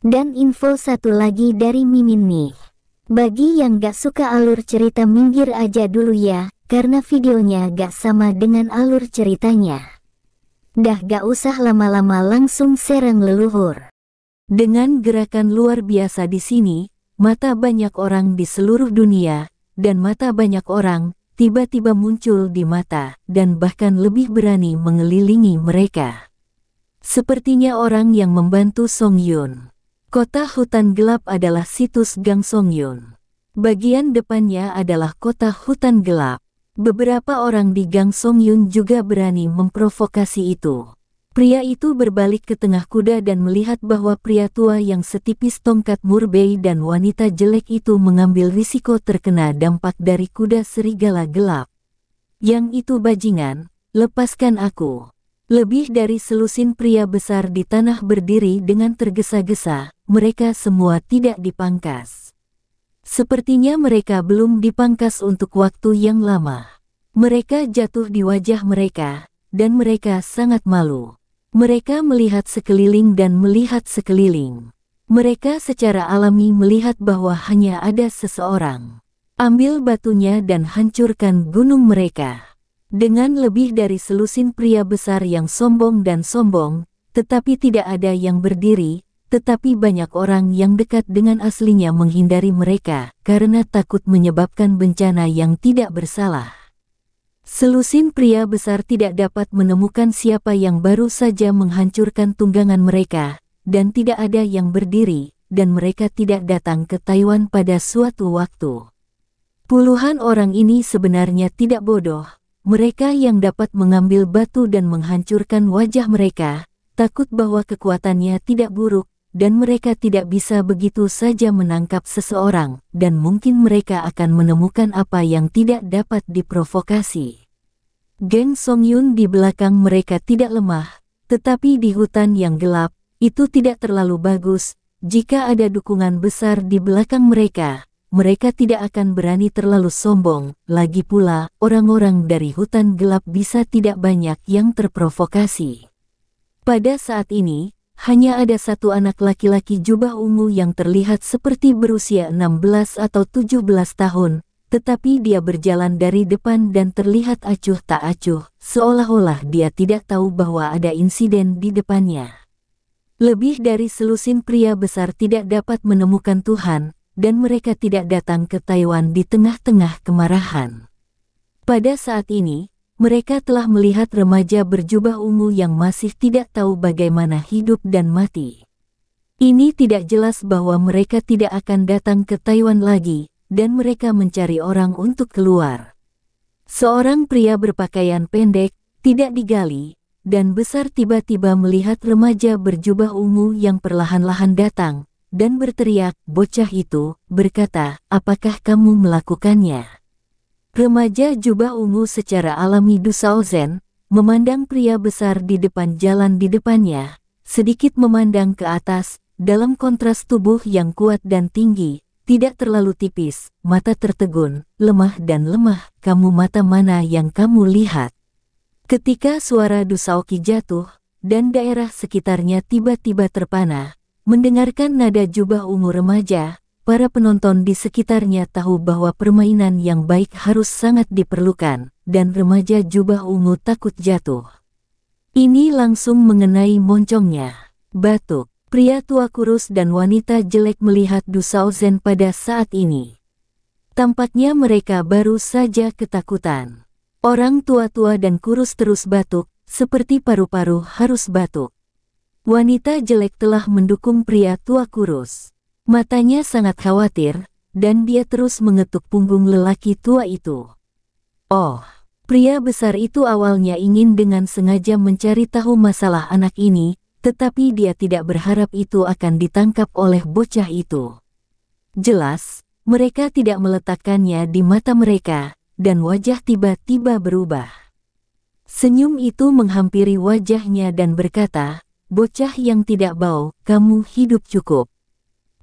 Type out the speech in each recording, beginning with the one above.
Dan info satu lagi dari Mimin nih. Bagi yang gak suka alur cerita minggir aja dulu ya, karena videonya gak sama dengan alur ceritanya. Dah gak usah lama-lama langsung serang leluhur. Dengan gerakan luar biasa di sini, mata banyak orang di seluruh dunia, dan mata banyak orang tiba-tiba muncul di mata dan bahkan lebih berani mengelilingi mereka. Sepertinya orang yang membantu Song Yun. Kota Hutan Gelap adalah situs Gang Gangsongyun. Bagian depannya adalah kota hutan gelap. Beberapa orang di Gang Songyun juga berani memprovokasi itu. Pria itu berbalik ke tengah kuda dan melihat bahwa pria tua yang setipis tongkat murbei dan wanita jelek itu mengambil risiko terkena dampak dari kuda serigala gelap. Yang itu bajingan, lepaskan aku. Lebih dari selusin pria besar di tanah berdiri dengan tergesa-gesa, mereka semua tidak dipangkas. Sepertinya mereka belum dipangkas untuk waktu yang lama. Mereka jatuh di wajah mereka, dan mereka sangat malu. Mereka melihat sekeliling dan melihat sekeliling. Mereka secara alami melihat bahwa hanya ada seseorang. Ambil batunya dan hancurkan gunung mereka. Dengan lebih dari selusin pria besar yang sombong dan sombong, tetapi tidak ada yang berdiri, tetapi banyak orang yang dekat dengan aslinya menghindari mereka karena takut menyebabkan bencana yang tidak bersalah. Selusin pria besar tidak dapat menemukan siapa yang baru saja menghancurkan tunggangan mereka, dan tidak ada yang berdiri, dan mereka tidak datang ke Taiwan pada suatu waktu. Puluhan orang ini sebenarnya tidak bodoh, mereka yang dapat mengambil batu dan menghancurkan wajah mereka, takut bahwa kekuatannya tidak buruk, dan mereka tidak bisa begitu saja menangkap seseorang, dan mungkin mereka akan menemukan apa yang tidak dapat diprovokasi. Geng Song Yun di belakang mereka tidak lemah, tetapi di hutan yang gelap, itu tidak terlalu bagus, jika ada dukungan besar di belakang mereka, mereka tidak akan berani terlalu sombong, lagi pula orang-orang dari hutan gelap bisa tidak banyak yang terprovokasi. Pada saat ini, hanya ada satu anak laki-laki jubah ungu yang terlihat seperti berusia 16 atau 17 tahun, tetapi dia berjalan dari depan dan terlihat acuh tak acuh, seolah-olah dia tidak tahu bahwa ada insiden di depannya. Lebih dari selusin pria besar tidak dapat menemukan Tuhan, dan mereka tidak datang ke Taiwan di tengah-tengah kemarahan. Pada saat ini, mereka telah melihat remaja berjubah ungu yang masih tidak tahu bagaimana hidup dan mati. Ini tidak jelas bahwa mereka tidak akan datang ke Taiwan lagi, dan mereka mencari orang untuk keluar. Seorang pria berpakaian pendek, tidak digali, dan besar tiba-tiba melihat remaja berjubah ungu yang perlahan-lahan datang, dan berteriak, bocah itu, berkata, apakah kamu melakukannya? Remaja jubah ungu secara alami Dusauzen memandang pria besar di depan jalan di depannya, sedikit memandang ke atas, dalam kontras tubuh yang kuat dan tinggi, tidak terlalu tipis, mata tertegun, lemah dan lemah, kamu mata mana yang kamu lihat? Ketika suara Dusaoki jatuh, dan daerah sekitarnya tiba-tiba terpana, Mendengarkan nada jubah ungu remaja, para penonton di sekitarnya tahu bahwa permainan yang baik harus sangat diperlukan, dan remaja jubah ungu takut jatuh. Ini langsung mengenai moncongnya. Batuk, pria tua kurus dan wanita jelek melihat Dusao Zen pada saat ini. Tampaknya mereka baru saja ketakutan. Orang tua-tua dan kurus terus batuk, seperti paru-paru harus batuk. Wanita jelek telah mendukung pria tua kurus. Matanya sangat khawatir, dan dia terus mengetuk punggung lelaki tua itu. Oh, pria besar itu awalnya ingin dengan sengaja mencari tahu masalah anak ini, tetapi dia tidak berharap itu akan ditangkap oleh bocah itu. Jelas, mereka tidak meletakkannya di mata mereka, dan wajah tiba-tiba berubah. Senyum itu menghampiri wajahnya dan berkata, bocah yang tidak bau, kamu hidup cukup.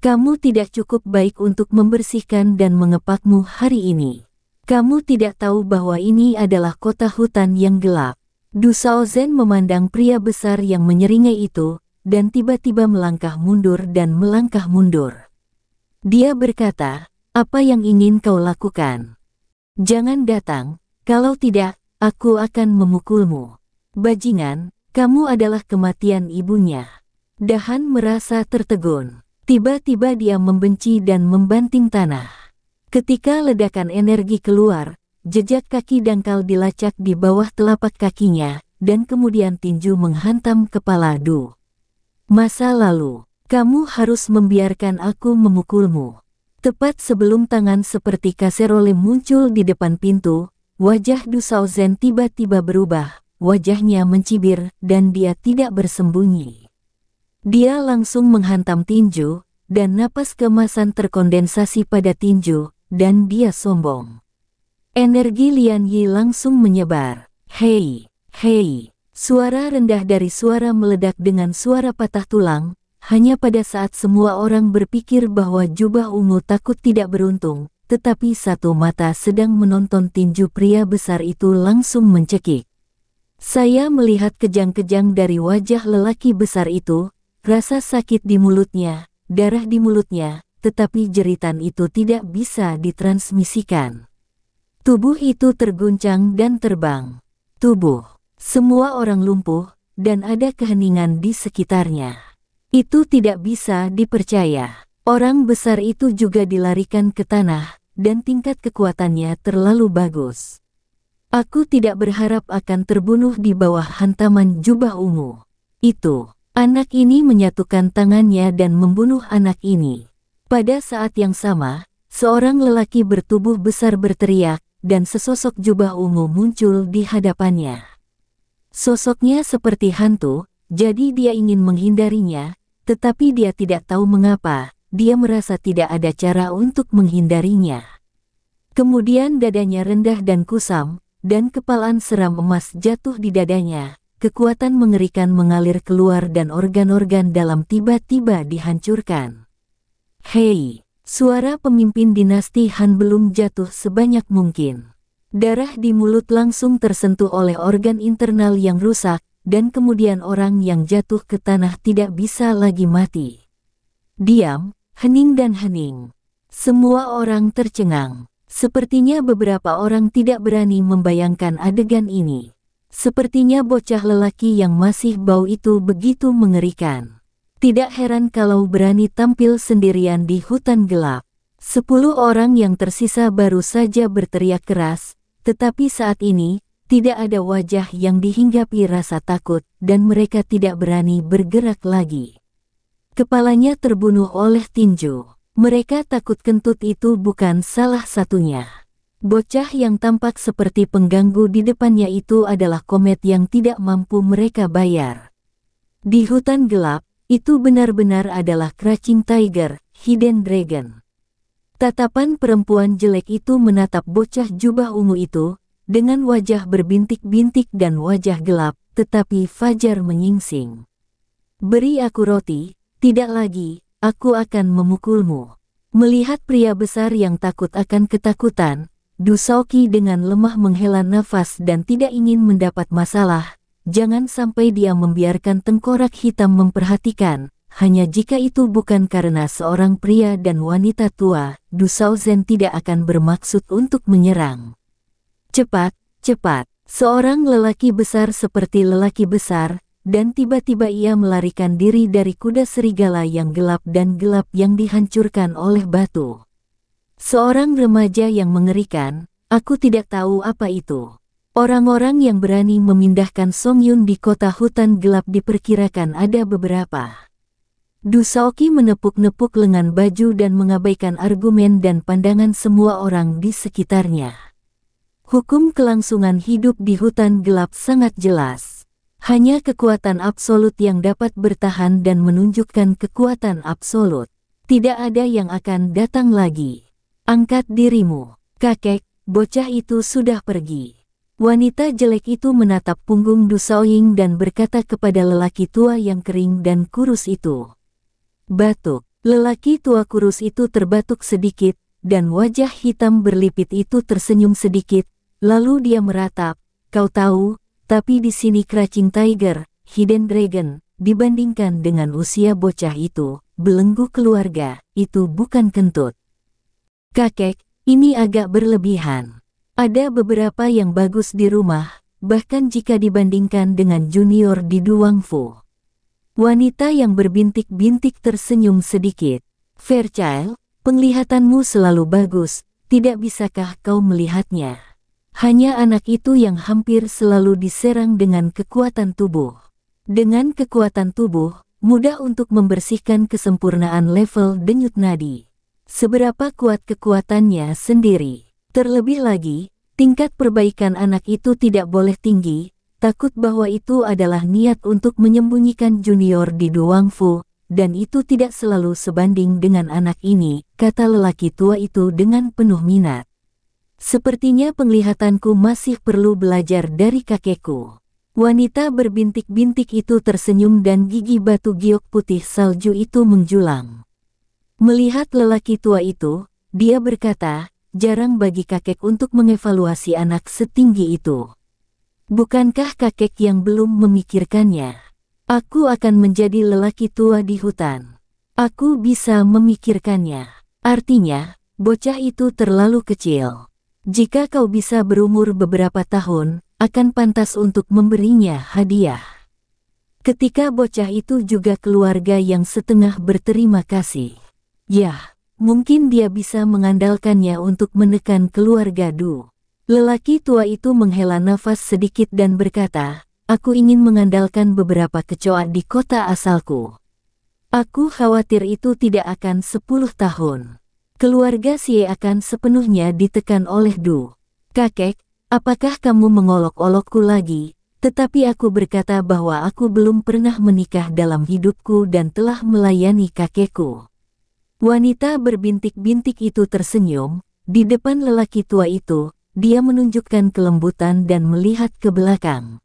Kamu tidak cukup baik untuk membersihkan dan mengepakmu hari ini. Kamu tidak tahu bahwa ini adalah kota hutan yang gelap. Dusao Zen memandang pria besar yang menyeringai itu, dan tiba-tiba melangkah mundur dan melangkah mundur. Dia berkata, apa yang ingin kau lakukan? Jangan datang, kalau tidak, aku akan memukulmu. Bajingan, kamu adalah kematian ibunya. Dahan merasa tertegun. Tiba-tiba dia membenci dan membanting tanah. Ketika ledakan energi keluar, jejak kaki dangkal dilacak di bawah telapak kakinya, dan kemudian tinju menghantam kepala Du. Masa lalu, kamu harus membiarkan aku memukulmu. Tepat sebelum tangan seperti kaserole muncul di depan pintu, wajah Du Zen tiba-tiba berubah, wajahnya mencibir dan dia tidak bersembunyi. Dia langsung menghantam tinju, dan napas kemasan terkondensasi pada tinju, dan dia sombong. Energi Lian Yi langsung menyebar. Hei, hei, suara rendah dari suara meledak dengan suara patah tulang, hanya pada saat semua orang berpikir bahwa jubah ungu takut tidak beruntung, tetapi satu mata sedang menonton tinju pria besar itu langsung mencekik. Saya melihat kejang-kejang dari wajah lelaki besar itu, rasa sakit di mulutnya, darah di mulutnya, tetapi jeritan itu tidak bisa ditransmisikan. Tubuh itu terguncang dan terbang. Tubuh, semua orang lumpuh, dan ada keheningan di sekitarnya. Itu tidak bisa dipercaya. Orang besar itu juga dilarikan ke tanah, dan tingkat kekuatannya terlalu bagus. Aku tidak berharap akan terbunuh di bawah hantaman jubah ungu. Itu, anak ini menyatukan tangannya dan membunuh anak ini. Pada saat yang sama, seorang lelaki bertubuh besar berteriak, dan sesosok jubah ungu muncul di hadapannya. Sosoknya seperti hantu, jadi dia ingin menghindarinya, tetapi dia tidak tahu mengapa, dia merasa tidak ada cara untuk menghindarinya. Kemudian dadanya rendah dan kusam, dan kepalan seram emas jatuh di dadanya. Kekuatan mengerikan mengalir keluar dan organ-organ dalam tiba-tiba dihancurkan. Hei, suara pemimpin dinasti Han belum jatuh sebanyak mungkin. Darah di mulut langsung tersentuh oleh organ internal yang rusak, dan kemudian orang yang jatuh ke tanah tidak bisa lagi mati. Diam, hening dan hening. Semua orang tercengang. Sepertinya beberapa orang tidak berani membayangkan adegan ini. Sepertinya bocah lelaki yang masih bau itu begitu mengerikan. Tidak heran kalau berani tampil sendirian di hutan gelap. Sepuluh orang yang tersisa baru saja berteriak keras, tetapi saat ini, tidak ada wajah yang dihinggapi rasa takut dan mereka tidak berani bergerak lagi. Kepalanya terbunuh oleh tinju. Mereka takut kentut itu bukan salah satunya. Bocah yang tampak seperti pengganggu di depannya itu adalah komet yang tidak mampu mereka bayar. Di hutan gelap, itu benar-benar adalah Crouching Tiger, Hidden Dragon. Tatapan perempuan jelek itu menatap bocah jubah ungu itu, dengan wajah berbintik-bintik dan wajah gelap, tetapi Fajar menyingsing. Beri aku roti, tidak lagi, aku akan memukulmu. Melihat pria besar yang takut akan ketakutan, Dusoki dengan lemah menghela nafas dan tidak ingin mendapat masalah. Jangan sampai dia membiarkan tengkorak hitam memperhatikan, hanya jika itu bukan karena seorang pria dan wanita tua, Dusao Zen tidak akan bermaksud untuk menyerang. Cepat, cepat, seorang lelaki besar seperti lelaki besar, dan tiba-tiba ia melarikan diri dari kuda serigala yang gelap dan gelap yang dihancurkan oleh batu. Seorang remaja yang mengerikan, aku tidak tahu apa itu. Orang-orang yang berani memindahkan Song Yun di kota hutan gelap diperkirakan ada beberapa. Dusaoki menepuk-nepuk lengan baju dan mengabaikan argumen dan pandangan semua orang di sekitarnya. Hukum kelangsungan hidup di hutan gelap sangat jelas. Hanya kekuatan absolut yang dapat bertahan dan menunjukkan kekuatan absolut. Tidak ada yang akan datang lagi. Angkat dirimu, kakek, bocah itu sudah pergi. Wanita jelek itu menatap punggung Dusaoying dan berkata kepada lelaki tua yang kering dan kurus itu. Batuk, lelaki tua kurus itu terbatuk sedikit, dan wajah hitam berlipit itu tersenyum sedikit, lalu dia meratap, kau tahu, tapi di sini Crouching Tiger, Hidden Dragon, dibandingkan dengan usia bocah itu, belenggu keluarga, itu bukan kentut. Kakek, ini agak berlebihan. Ada beberapa yang bagus di rumah, bahkan jika dibandingkan dengan junior di Fu. Wanita yang berbintik-bintik tersenyum sedikit. Fairchild, penglihatanmu selalu bagus, tidak bisakah kau melihatnya? Hanya anak itu yang hampir selalu diserang dengan kekuatan tubuh. Dengan kekuatan tubuh, mudah untuk membersihkan kesempurnaan level denyut nadi. Seberapa kuat kekuatannya sendiri. Terlebih lagi, tingkat perbaikan anak itu tidak boleh tinggi, takut bahwa itu adalah niat untuk menyembunyikan junior di Fu, dan itu tidak selalu sebanding dengan anak ini, kata lelaki tua itu dengan penuh minat. Sepertinya penglihatanku masih perlu belajar dari kakekku. Wanita berbintik-bintik itu tersenyum dan gigi batu giok putih salju itu menjulang. Melihat lelaki tua itu, dia berkata, jarang bagi kakek untuk mengevaluasi anak setinggi itu. Bukankah kakek yang belum memikirkannya? Aku akan menjadi lelaki tua di hutan. Aku bisa memikirkannya. Artinya, bocah itu terlalu kecil. Jika kau bisa berumur beberapa tahun, akan pantas untuk memberinya hadiah. Ketika bocah itu juga keluarga yang setengah berterima kasih. Yah, mungkin dia bisa mengandalkannya untuk menekan keluarga Du. Lelaki tua itu menghela nafas sedikit dan berkata, aku ingin mengandalkan beberapa kecoa di kota asalku. Aku khawatir itu tidak akan sepuluh tahun. Keluarga Xie akan sepenuhnya ditekan oleh Du. Kakek, apakah kamu mengolok-olokku lagi? Tetapi aku berkata bahwa aku belum pernah menikah dalam hidupku dan telah melayani kakekku. Wanita berbintik-bintik itu tersenyum, di depan lelaki tua itu, dia menunjukkan kelembutan dan melihat ke belakang.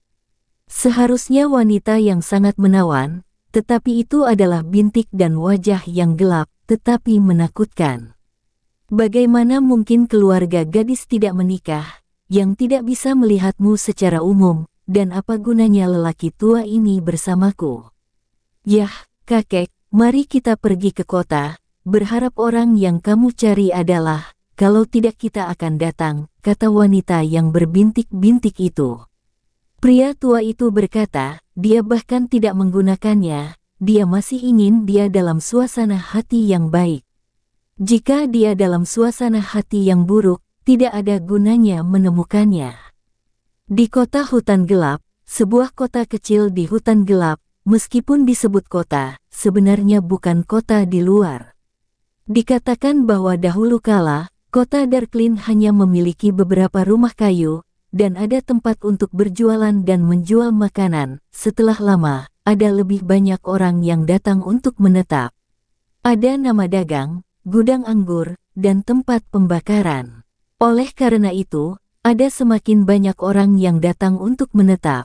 Seharusnya wanita yang sangat menawan, tetapi itu adalah bintik dan wajah yang gelap, tetapi menakutkan. Bagaimana mungkin keluarga gadis tidak menikah, yang tidak bisa melihatmu secara umum, dan apa gunanya lelaki tua ini bersamaku? Yah, kakek, mari kita pergi ke kota, berharap orang yang kamu cari adalah, kalau tidak kita akan datang, kata wanita yang berbintik-bintik itu. Pria tua itu berkata, dia bahkan tidak menggunakannya, dia masih ingin dia dalam suasana hati yang baik. Jika dia dalam suasana hati yang buruk, tidak ada gunanya menemukannya. Di kota hutan gelap, sebuah kota kecil di hutan gelap, meskipun disebut kota, sebenarnya bukan kota di luar. Dikatakan bahwa dahulu kala, kota Darklin hanya memiliki beberapa rumah kayu, dan ada tempat untuk berjualan dan menjual makanan. Setelah lama, ada lebih banyak orang yang datang untuk menetap. Ada nama dagang, gudang anggur, dan tempat pembakaran. Oleh karena itu, ada semakin banyak orang yang datang untuk menetap.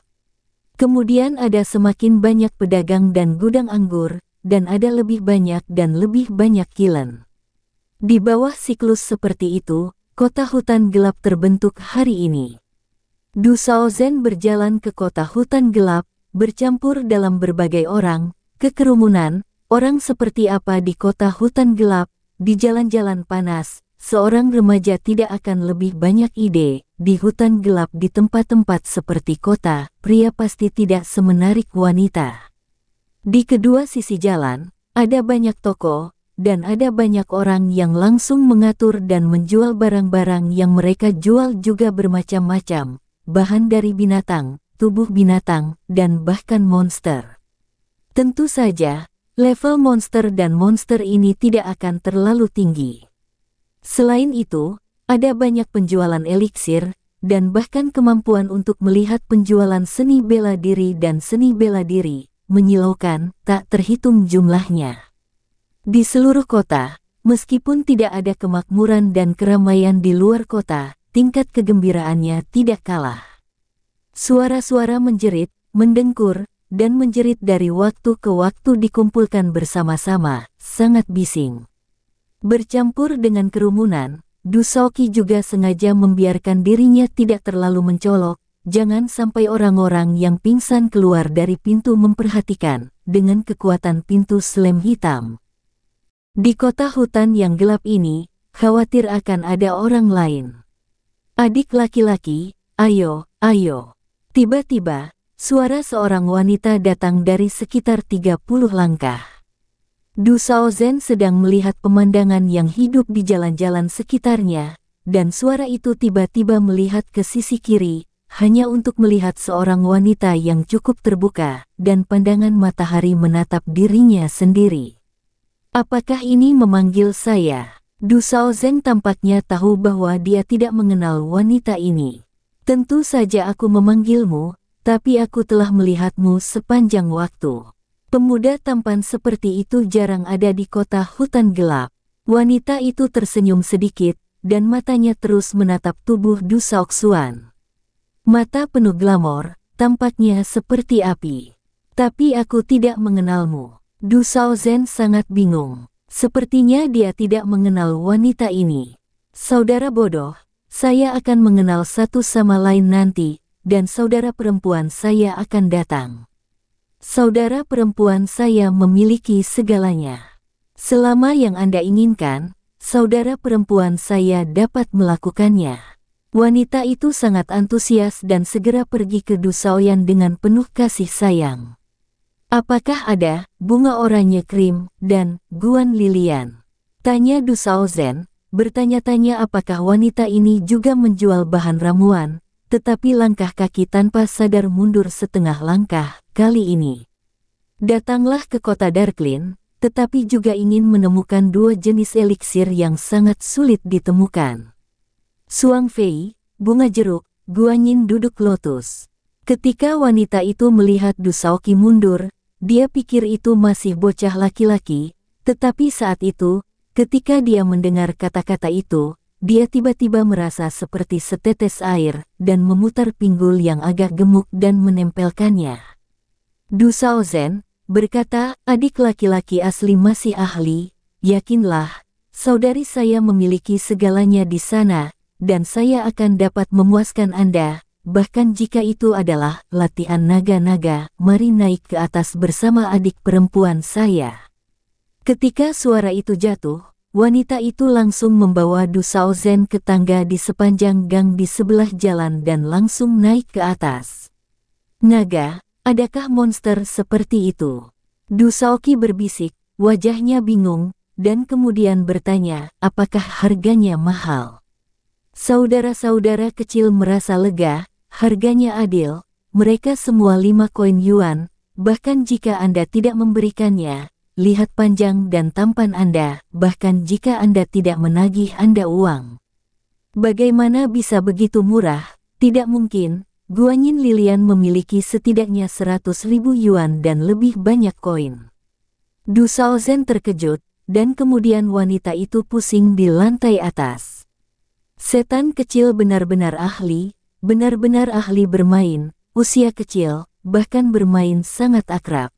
Kemudian ada semakin banyak pedagang dan gudang anggur, dan ada lebih banyak dan lebih banyak kilen. Di bawah siklus seperti itu, kota hutan gelap terbentuk hari ini. Du Shaozhen berjalan ke kota hutan gelap, bercampur dalam berbagai orang, kekerumunan, orang seperti apa di kota hutan gelap, di jalan-jalan panas, seorang remaja tidak akan lebih banyak ide. Di hutan gelap di tempat-tempat seperti kota, pria pasti tidak semenarik wanita. Di kedua sisi jalan, ada banyak toko, dan ada banyak orang yang langsung mengatur dan menjual barang-barang yang mereka jual juga bermacam-macam, bahan dari binatang, tubuh binatang, dan bahkan monster. Tentu saja, level monster dan monster ini tidak akan terlalu tinggi. Selain itu, ada banyak penjualan eliksir, dan bahkan kemampuan untuk melihat penjualan seni bela diri dan seni bela diri, menyilaukan, tak terhitung jumlahnya. Di seluruh kota, meskipun tidak ada kemakmuran dan keramaian di luar kota, tingkat kegembiraannya tidak kalah. Suara-suara menjerit, mendengkur, dan menjerit dari waktu ke waktu dikumpulkan bersama-sama, sangat bising. Bercampur dengan kerumunan, Dusoki juga sengaja membiarkan dirinya tidak terlalu mencolok, jangan sampai orang-orang yang pingsan keluar dari pintu memperhatikan dengan kekuatan pintu slem hitam. Di kota hutan yang gelap ini, khawatir akan ada orang lain. Adik laki-laki, ayo, ayo. Tiba-tiba, Suara seorang wanita datang dari sekitar 30 langkah. Du Zen sedang melihat pemandangan yang hidup di jalan-jalan sekitarnya, dan suara itu tiba-tiba melihat ke sisi kiri, hanya untuk melihat seorang wanita yang cukup terbuka, dan pandangan matahari menatap dirinya sendiri. Apakah ini memanggil saya? Du Zen tampaknya tahu bahwa dia tidak mengenal wanita ini. Tentu saja aku memanggilmu, tapi aku telah melihatmu sepanjang waktu. Pemuda tampan seperti itu jarang ada di kota hutan gelap. Wanita itu tersenyum sedikit, dan matanya terus menatap tubuh Dusaok Suan. Mata penuh glamor, tampaknya seperti api. Tapi aku tidak mengenalmu. Dusao Zen sangat bingung. Sepertinya dia tidak mengenal wanita ini. Saudara bodoh, saya akan mengenal satu sama lain nanti, dan saudara perempuan saya akan datang. Saudara perempuan saya memiliki segalanya. Selama yang Anda inginkan, saudara perempuan saya dapat melakukannya. Wanita itu sangat antusias dan segera pergi ke Dusaoyan dengan penuh kasih sayang. Apakah ada bunga oranye krim dan guan lilian? Tanya Dusaozen, bertanya-tanya apakah wanita ini juga menjual bahan ramuan, tetapi langkah kaki tanpa sadar mundur setengah langkah kali ini. Datanglah ke kota Darklin, tetapi juga ingin menemukan dua jenis eliksir yang sangat sulit ditemukan. Suang Fei, bunga jeruk, Guanyin duduk lotus. Ketika wanita itu melihat Dusaoki mundur, dia pikir itu masih bocah laki-laki, tetapi saat itu, ketika dia mendengar kata-kata itu, dia tiba-tiba merasa seperti setetes air dan memutar pinggul yang agak gemuk dan menempelkannya. Du Zen berkata, adik laki-laki asli masih ahli, yakinlah, saudari saya memiliki segalanya di sana, dan saya akan dapat memuaskan Anda, bahkan jika itu adalah latihan naga-naga, mari naik ke atas bersama adik perempuan saya. Ketika suara itu jatuh, wanita itu langsung membawa Du Zen ke tangga di sepanjang gang di sebelah jalan dan langsung naik ke atas. Naga, adakah monster seperti itu? Du Ki berbisik, wajahnya bingung, dan kemudian bertanya, apakah harganya mahal? Saudara-saudara kecil merasa lega, harganya adil, mereka semua lima koin yuan, bahkan jika Anda tidak memberikannya, lihat panjang dan tampan Anda, bahkan jika Anda tidak menagih Anda uang. Bagaimana bisa begitu murah? Tidak mungkin, Guanyin Lilian memiliki setidaknya 100 ribu yuan dan lebih banyak koin. Du Shaozhen terkejut, dan kemudian wanita itu pusing di lantai atas. Setan kecil benar-benar ahli, benar-benar ahli bermain, usia kecil, bahkan bermain sangat akrab.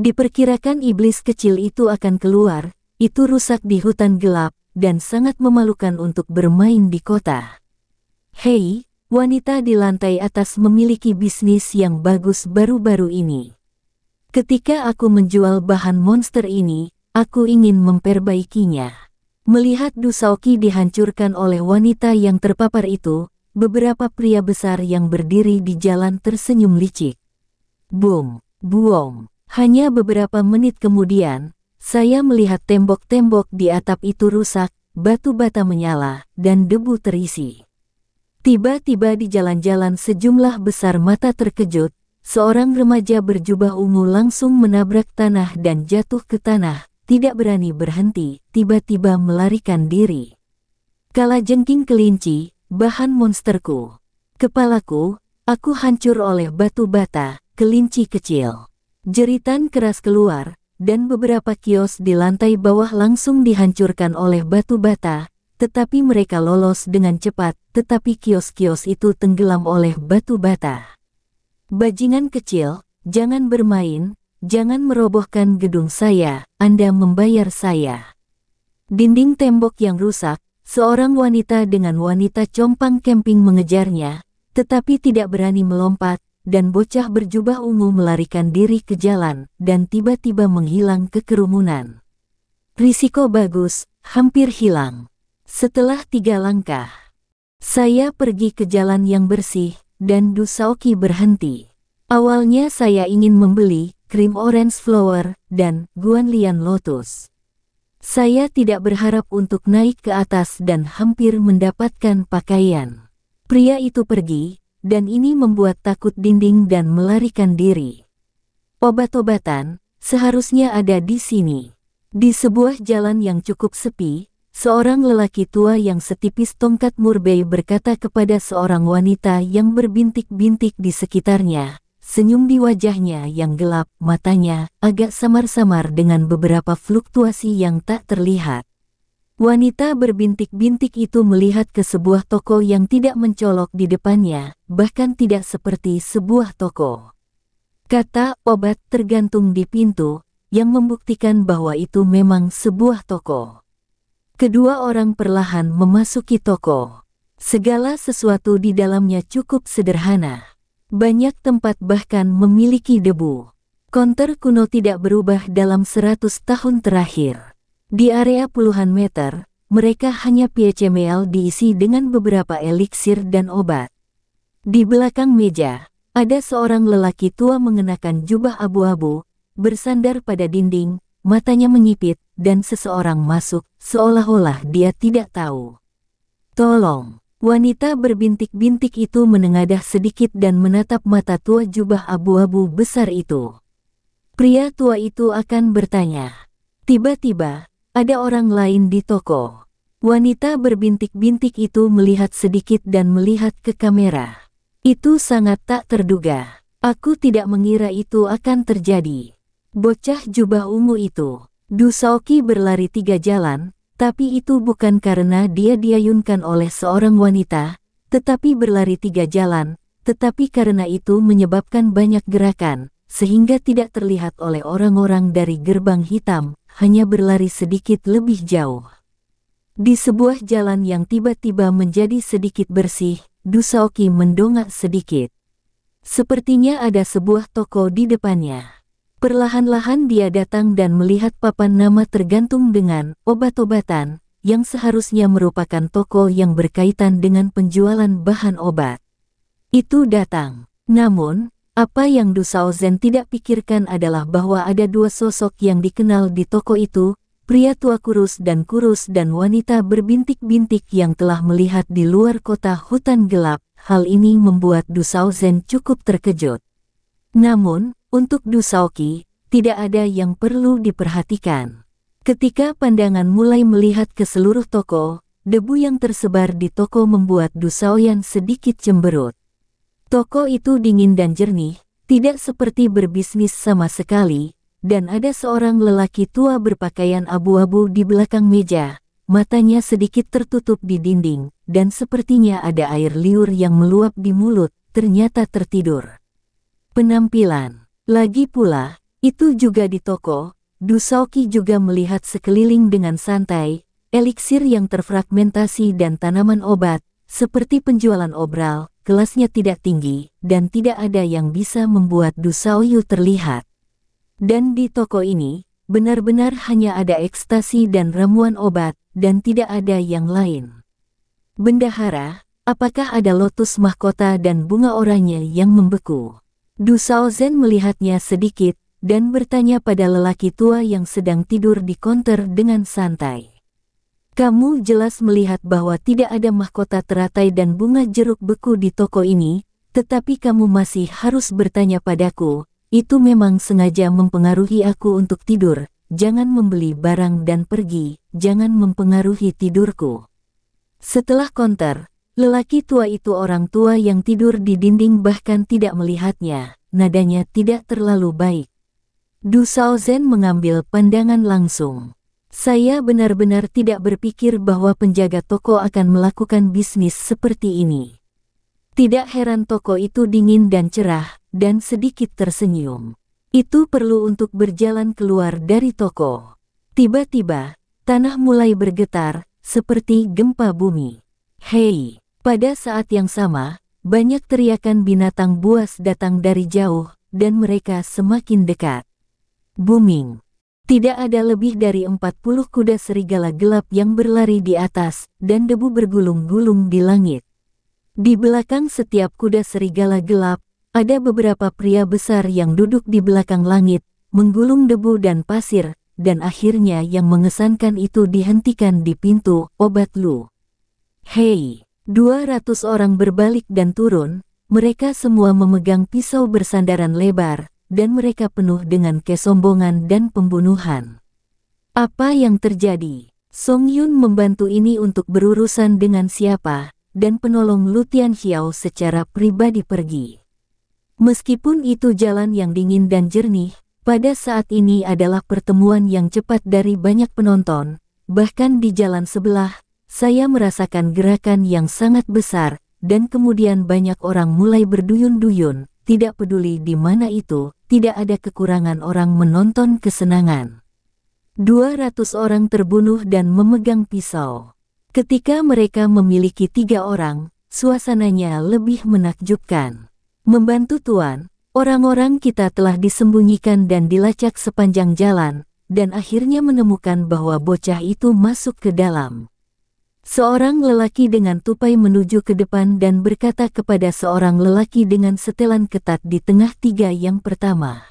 Diperkirakan iblis kecil itu akan keluar, itu rusak di hutan gelap, dan sangat memalukan untuk bermain di kota. Hei, wanita di lantai atas memiliki bisnis yang bagus baru-baru ini. Ketika aku menjual bahan monster ini, aku ingin memperbaikinya. Melihat Dusaoki dihancurkan oleh wanita yang terpapar itu, beberapa pria besar yang berdiri di jalan tersenyum licik. Boom, buong, hanya beberapa menit kemudian, saya melihat tembok-tembok di atap itu rusak, batu bata menyala, dan debu terisi. Tiba-tiba di jalan-jalan sejumlah besar mata terkejut, seorang remaja berjubah ungu langsung menabrak tanah dan jatuh ke tanah, tidak berani berhenti, tiba-tiba melarikan diri. Kala jengking kelinci, bahan monsterku. Kepalaku, aku hancur oleh batu bata, kelinci kecil. Jeritan keras keluar, dan beberapa kios di lantai bawah langsung dihancurkan oleh batu bata, tetapi mereka lolos dengan cepat, tetapi kios-kios itu tenggelam oleh batu bata. Bajingan kecil, jangan bermain, jangan merobohkan gedung saya, Anda membayar saya. Dinding tembok yang rusak, seorang wanita dengan wanita compang camping mengejarnya, tetapi tidak berani melompat, dan bocah berjubah ungu melarikan diri ke jalan dan tiba-tiba menghilang ke kerumunan. Risiko bagus, hampir hilang. Setelah tiga langkah, saya pergi ke jalan yang bersih dan Dusaoki berhenti. Awalnya saya ingin membeli krim orange flower dan guanlian lotus. Saya tidak berharap untuk naik ke atas dan hampir mendapatkan pakaian. Pria itu pergi dan ini membuat takut dinding dan melarikan diri. Obat-obatan seharusnya ada di sini. Di sebuah jalan yang cukup sepi, seorang lelaki tua yang setipis tongkat murbei berkata kepada seorang wanita yang berbintik-bintik di sekitarnya, senyum di wajahnya yang gelap, matanya agak samar-samar dengan beberapa fluktuasi yang tak terlihat. Wanita berbintik-bintik itu melihat ke sebuah toko yang tidak mencolok di depannya, bahkan tidak seperti sebuah toko. Kata obat tergantung di pintu, yang membuktikan bahwa itu memang sebuah toko. Kedua orang perlahan memasuki toko. Segala sesuatu di dalamnya cukup sederhana. Banyak tempat bahkan memiliki debu. Konter kuno tidak berubah dalam seratus tahun terakhir. Di area puluhan meter, mereka hanya PCML diisi dengan beberapa eliksir dan obat. Di belakang meja, ada seorang lelaki tua mengenakan jubah abu-abu, bersandar pada dinding, matanya menyipit, dan seseorang masuk, seolah-olah dia tidak tahu. Tolong! Wanita berbintik-bintik itu menengadah sedikit dan menatap mata tua jubah abu-abu besar itu. Pria tua itu akan bertanya. Tiba-tiba, ada orang lain di toko. Wanita berbintik-bintik itu melihat sedikit dan melihat ke kamera. Itu sangat tak terduga. Aku tidak mengira itu akan terjadi. Bocah jubah ungu itu. Dusaoki berlari tiga jalan, tapi itu bukan karena dia diayunkan oleh seorang wanita, tetapi berlari tiga jalan, tetapi karena itu menyebabkan banyak gerakan, sehingga tidak terlihat oleh orang-orang dari gerbang hitam, hanya berlari sedikit lebih jauh. Di sebuah jalan yang tiba-tiba menjadi sedikit bersih, Dusaoki mendongak sedikit. Sepertinya ada sebuah toko di depannya. Perlahan-lahan dia datang dan melihat papan nama tergantung dengan obat-obatan, yang seharusnya merupakan toko yang berkaitan dengan penjualan bahan obat. Itu datang. Namun, apa yang Du Zen tidak pikirkan adalah bahwa ada dua sosok yang dikenal di toko itu, pria tua kurus dan kurus dan wanita berbintik-bintik yang telah melihat di luar kota hutan gelap. Hal ini membuat Du Zen cukup terkejut. Namun, untuk Du Saoki, tidak ada yang perlu diperhatikan. Ketika pandangan mulai melihat ke seluruh toko, debu yang tersebar di toko membuat Du Saoyan sedikit cemberut. Toko itu dingin dan jernih, tidak seperti berbisnis sama sekali, dan ada seorang lelaki tua berpakaian abu-abu di belakang meja, matanya sedikit tertutup di dinding, dan sepertinya ada air liur yang meluap di mulut, ternyata tertidur. Penampilan Lagi pula, itu juga di toko, Dusauki juga melihat sekeliling dengan santai, eliksir yang terfragmentasi dan tanaman obat, seperti penjualan obral, kelasnya tidak tinggi, dan tidak ada yang bisa membuat Dusaoyu terlihat. Dan di toko ini, benar-benar hanya ada ekstasi dan ramuan obat, dan tidak ada yang lain. Bendahara, apakah ada lotus mahkota dan bunga oranye yang membeku? Dusao Zen melihatnya sedikit, dan bertanya pada lelaki tua yang sedang tidur di konter dengan santai. Kamu jelas melihat bahwa tidak ada mahkota teratai dan bunga jeruk beku di toko ini, tetapi kamu masih harus bertanya padaku, itu memang sengaja mempengaruhi aku untuk tidur, jangan membeli barang dan pergi, jangan mempengaruhi tidurku. Setelah konter, lelaki tua itu orang tua yang tidur di dinding bahkan tidak melihatnya, nadanya tidak terlalu baik. Du Zen mengambil pandangan langsung. Saya benar-benar tidak berpikir bahwa penjaga toko akan melakukan bisnis seperti ini. Tidak heran toko itu dingin dan cerah, dan sedikit tersenyum. Itu perlu untuk berjalan keluar dari toko. Tiba-tiba, tanah mulai bergetar, seperti gempa bumi. Hei! Pada saat yang sama, banyak teriakan binatang buas datang dari jauh, dan mereka semakin dekat. Booming! Tidak ada lebih dari 40 kuda serigala gelap yang berlari di atas, dan debu bergulung-gulung di langit. Di belakang setiap kuda serigala gelap, ada beberapa pria besar yang duduk di belakang langit, menggulung debu dan pasir, dan akhirnya yang mengesankan itu dihentikan di pintu obat lu. Hei, 200 orang berbalik dan turun, mereka semua memegang pisau bersandaran lebar, dan mereka penuh dengan kesombongan dan pembunuhan. Apa yang terjadi? Song Yun membantu ini untuk berurusan dengan siapa, dan penolong Lutian Xiao secara pribadi pergi. Meskipun itu jalan yang dingin dan jernih, pada saat ini adalah pertemuan yang cepat dari banyak penonton, bahkan di jalan sebelah, saya merasakan gerakan yang sangat besar, dan kemudian banyak orang mulai berduyun-duyun, tidak peduli di mana itu, tidak ada kekurangan orang menonton kesenangan. 200 orang terbunuh dan memegang pisau. Ketika mereka memiliki tiga orang, suasananya lebih menakjubkan. Membantu Tuan, orang-orang kita telah disembunyikan dan dilacak sepanjang jalan, dan akhirnya menemukan bahwa bocah itu masuk ke dalam. Seorang lelaki dengan tupai menuju ke depan dan berkata kepada seorang lelaki dengan setelan ketat di tengah tiga yang pertama.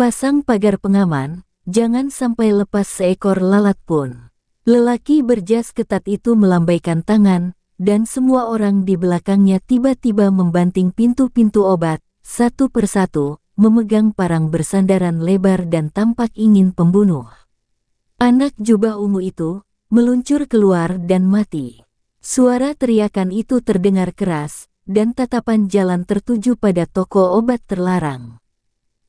Pasang pagar pengaman, jangan sampai lepas seekor lalat pun. Lelaki berjas ketat itu melambaikan tangan, dan semua orang di belakangnya tiba-tiba membanting pintu-pintu obat, satu persatu, memegang parang bersandaran lebar dan tampak ingin pembunuh. Anak jubah ungu itu, meluncur keluar dan mati. Suara teriakan itu terdengar keras, dan tatapan jalan tertuju pada toko obat terlarang.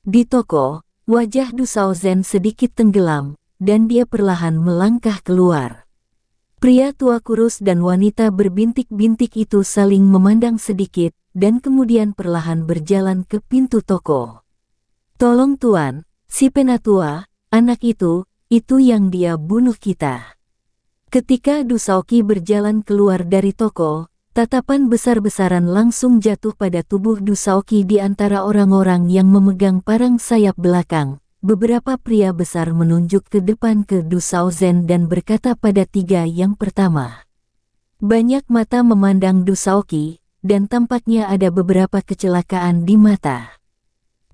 Di toko, wajah Dusao Zen sedikit tenggelam, dan dia perlahan melangkah keluar. Pria tua kurus dan wanita berbintik-bintik itu saling memandang sedikit, dan kemudian perlahan berjalan ke pintu toko. Tolong tuan, si penatua, anak itu, itu yang dia bunuh kita. Ketika Dusaoki berjalan keluar dari toko, tatapan besar-besaran langsung jatuh pada tubuh Dusaoki di antara orang-orang yang memegang parang sayap belakang. Beberapa pria besar menunjuk ke depan ke Dusao dan berkata pada tiga yang pertama. Banyak mata memandang Dusaoki, dan tampaknya ada beberapa kecelakaan di mata.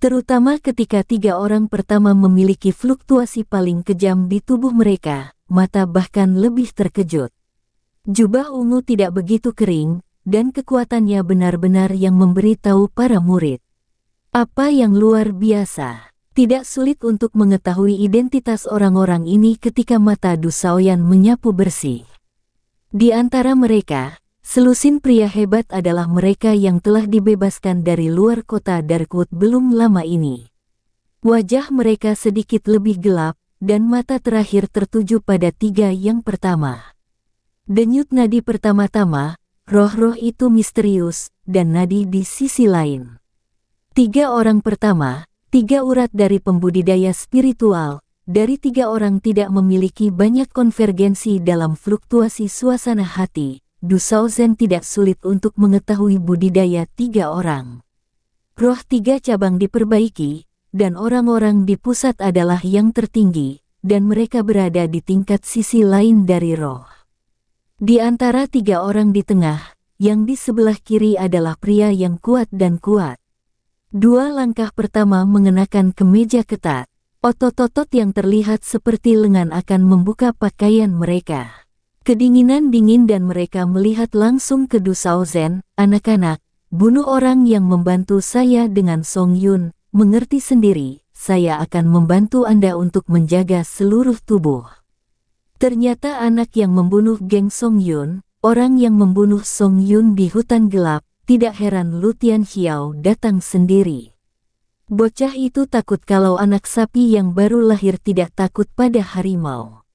Terutama ketika tiga orang pertama memiliki fluktuasi paling kejam di tubuh mereka, mata bahkan lebih terkejut. Jubah ungu tidak begitu kering, dan kekuatannya benar-benar yang memberitahu para murid. Apa yang luar biasa. Tidak sulit untuk mengetahui identitas orang-orang ini ketika mata Dusaoyan menyapu bersih. Di antara mereka, selusin pria hebat adalah mereka yang telah dibebaskan dari luar kota Darkwood belum lama ini. Wajah mereka sedikit lebih gelap, dan mata terakhir tertuju pada tiga yang pertama. Denyut nadi pertama-tama, roh-roh itu misterius, dan nadi di sisi lain. Tiga orang pertama, tiga urat dari pembudidaya spiritual, dari tiga orang tidak memiliki banyak konvergensi dalam fluktuasi suasana hati, Dusauzen tidak sulit untuk mengetahui budidaya tiga orang. Roh tiga cabang diperbaiki, dan orang-orang di pusat adalah yang tertinggi, dan mereka berada di tingkat sisi lain dari roh. Di antara tiga orang di tengah, yang di sebelah kiri adalah pria yang kuat dan kuat. Dua langkah pertama mengenakan kemeja ketat, otot-otot yang terlihat seperti lengan akan membuka pakaian mereka. Kedinginan dingin dan mereka melihat langsung ke Dusao Zen, anak-anak, bunuh orang yang membantu saya dengan Song Yun, mengerti sendiri, saya akan membantu Anda untuk menjaga seluruh tubuh. Ternyata anak yang membunuh geng Song Yun, orang yang membunuh Song Yun di hutan gelap, tidak heran Lutian Tian Xiao datang sendiri. Bocah itu takut kalau anak sapi yang baru lahir tidak takut pada harimau.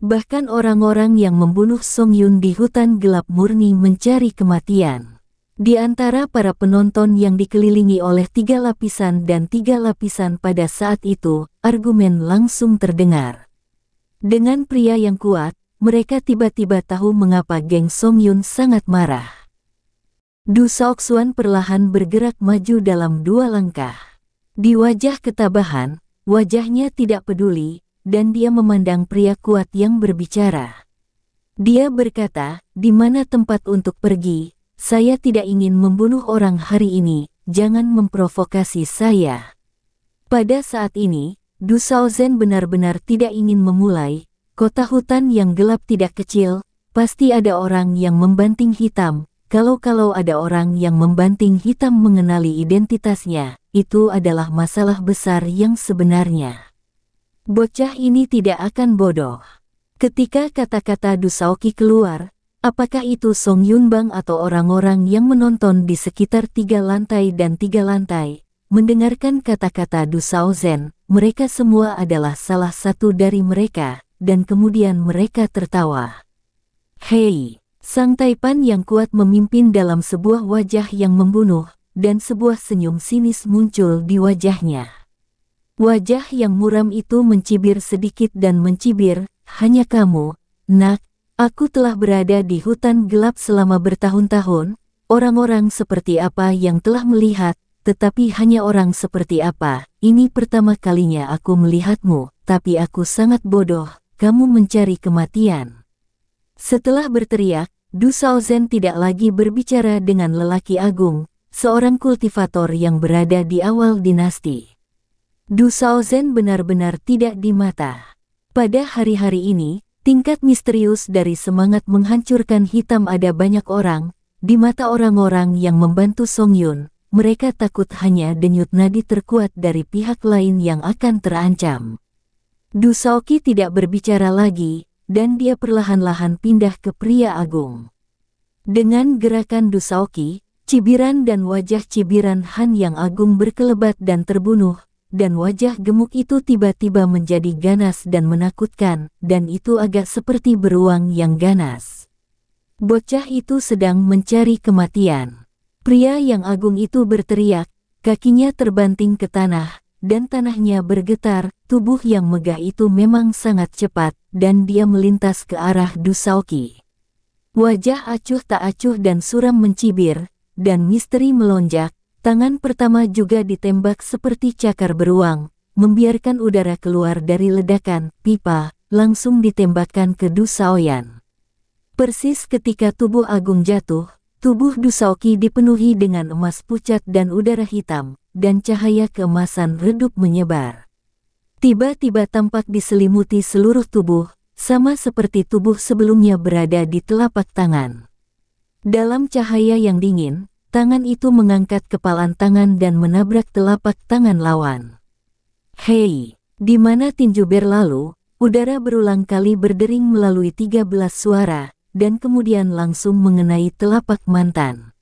Bahkan orang-orang yang membunuh Song Yun di hutan gelap murni mencari kematian. Di antara para penonton yang dikelilingi oleh tiga lapisan dan tiga lapisan pada saat itu, argumen langsung terdengar. Dengan pria yang kuat, mereka tiba-tiba tahu mengapa geng Song Yun sangat marah. Du Saoksuan perlahan bergerak maju dalam dua langkah. Di wajah ketabahan, wajahnya tidak peduli, dan dia memandang pria kuat yang berbicara. Dia berkata, di mana tempat untuk pergi, saya tidak ingin membunuh orang hari ini, jangan memprovokasi saya. Pada saat ini, Du benar-benar tidak ingin memulai, kota hutan yang gelap tidak kecil, pasti ada orang yang membanting hitam, kalau-kalau ada orang yang membanting hitam mengenali identitasnya, itu adalah masalah besar yang sebenarnya. Bocah ini tidak akan bodoh. Ketika kata-kata Dusauki keluar, Apakah itu Song Yun Bang atau orang-orang yang menonton di sekitar tiga lantai dan tiga lantai? Mendengarkan kata-kata Du Sao Zen, mereka semua adalah salah satu dari mereka, dan kemudian mereka tertawa. Hei, Sang Taipan yang kuat memimpin dalam sebuah wajah yang membunuh, dan sebuah senyum sinis muncul di wajahnya. Wajah yang muram itu mencibir sedikit dan mencibir, hanya kamu, nak, Aku telah berada di hutan gelap selama bertahun-tahun, orang-orang seperti apa yang telah melihat, tetapi hanya orang seperti apa. Ini pertama kalinya aku melihatmu, tapi aku sangat bodoh, kamu mencari kematian. Setelah berteriak, Du Shaozhen tidak lagi berbicara dengan lelaki agung, seorang kultivator yang berada di awal dinasti. Du Shaozhen benar-benar tidak di mata. Pada hari-hari ini, Tingkat misterius dari semangat menghancurkan hitam ada banyak orang, di mata orang-orang yang membantu Song Yun, mereka takut hanya denyut nadi terkuat dari pihak lain yang akan terancam. Saoki tidak berbicara lagi, dan dia perlahan-lahan pindah ke pria agung. Dengan gerakan Saoki, cibiran dan wajah cibiran Han yang agung berkelebat dan terbunuh, dan wajah gemuk itu tiba-tiba menjadi ganas dan menakutkan, dan itu agak seperti beruang yang ganas. Bocah itu sedang mencari kematian. Pria yang agung itu berteriak, kakinya terbanting ke tanah, dan tanahnya bergetar, tubuh yang megah itu memang sangat cepat, dan dia melintas ke arah Dusauki. Wajah acuh tak acuh dan suram mencibir, dan misteri melonjak, Tangan pertama juga ditembak seperti cakar beruang, membiarkan udara keluar dari ledakan pipa, langsung ditembakkan ke Dusaoyan. Persis ketika tubuh Agung jatuh, tubuh Dusaoki dipenuhi dengan emas pucat dan udara hitam, dan cahaya keemasan redup menyebar. Tiba-tiba tampak diselimuti seluruh tubuh, sama seperti tubuh sebelumnya berada di telapak tangan. Dalam cahaya yang dingin, Tangan itu mengangkat kepalan tangan dan menabrak telapak tangan lawan. Hei, di mana tinju berlalu, udara berulang kali berdering melalui 13 suara, dan kemudian langsung mengenai telapak mantan.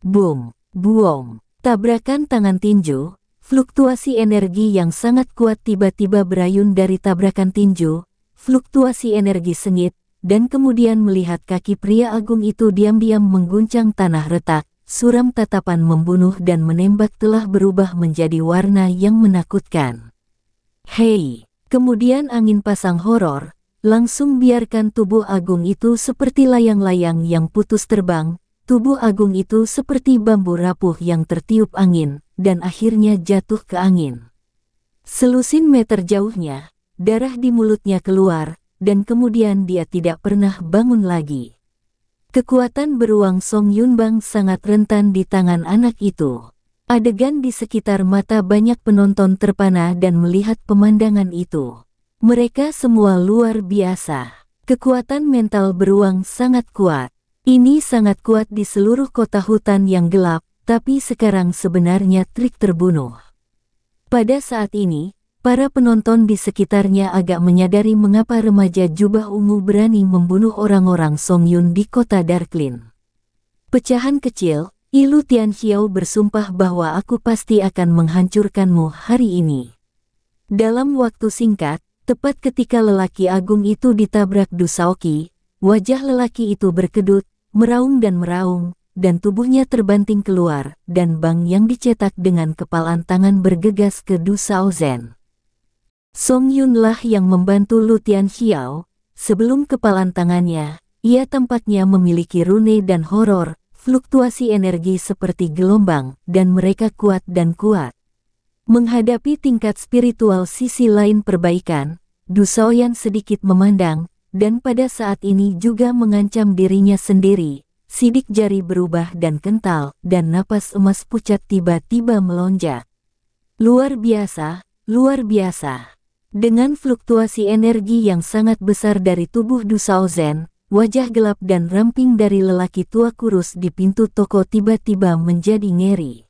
Boom, buom, tabrakan tangan tinju, fluktuasi energi yang sangat kuat tiba-tiba berayun dari tabrakan tinju, fluktuasi energi sengit, dan kemudian melihat kaki pria agung itu diam-diam mengguncang tanah retak, suram tatapan membunuh dan menembak telah berubah menjadi warna yang menakutkan. Hei! Kemudian angin pasang horor, langsung biarkan tubuh agung itu seperti layang-layang yang putus terbang, tubuh agung itu seperti bambu rapuh yang tertiup angin, dan akhirnya jatuh ke angin. Selusin meter jauhnya, darah di mulutnya keluar, dan kemudian dia tidak pernah bangun lagi. Kekuatan beruang Song Yunbang sangat rentan di tangan anak itu. Adegan di sekitar mata banyak penonton terpana dan melihat pemandangan itu. Mereka semua luar biasa. Kekuatan mental beruang sangat kuat. Ini sangat kuat di seluruh kota hutan yang gelap, tapi sekarang sebenarnya trik terbunuh. Pada saat ini, Para penonton di sekitarnya agak menyadari mengapa remaja jubah ungu berani membunuh orang-orang Song Yun di kota Darklin. Pecahan kecil, Ilu Tianxiao bersumpah bahwa aku pasti akan menghancurkanmu hari ini. Dalam waktu singkat, tepat ketika lelaki agung itu ditabrak Dusaoki, wajah lelaki itu berkedut, meraung dan meraung, dan tubuhnya terbanting keluar, dan bang yang dicetak dengan kepalan tangan bergegas ke Dusao Zen. Song Yunlah yang membantu Lutian Xiao, sebelum kepalan tangannya, ia tempatnya memiliki rune dan horor, fluktuasi energi seperti gelombang, dan mereka kuat dan kuat. Menghadapi tingkat spiritual sisi lain perbaikan, Dusoyan sedikit memandang, dan pada saat ini juga mengancam dirinya sendiri. Sidik jari berubah dan kental, dan napas emas pucat tiba-tiba melonjak. Luar biasa, luar biasa. Dengan fluktuasi energi yang sangat besar dari tubuh Dusao Zen, wajah gelap dan ramping dari lelaki tua kurus di pintu toko tiba-tiba menjadi ngeri.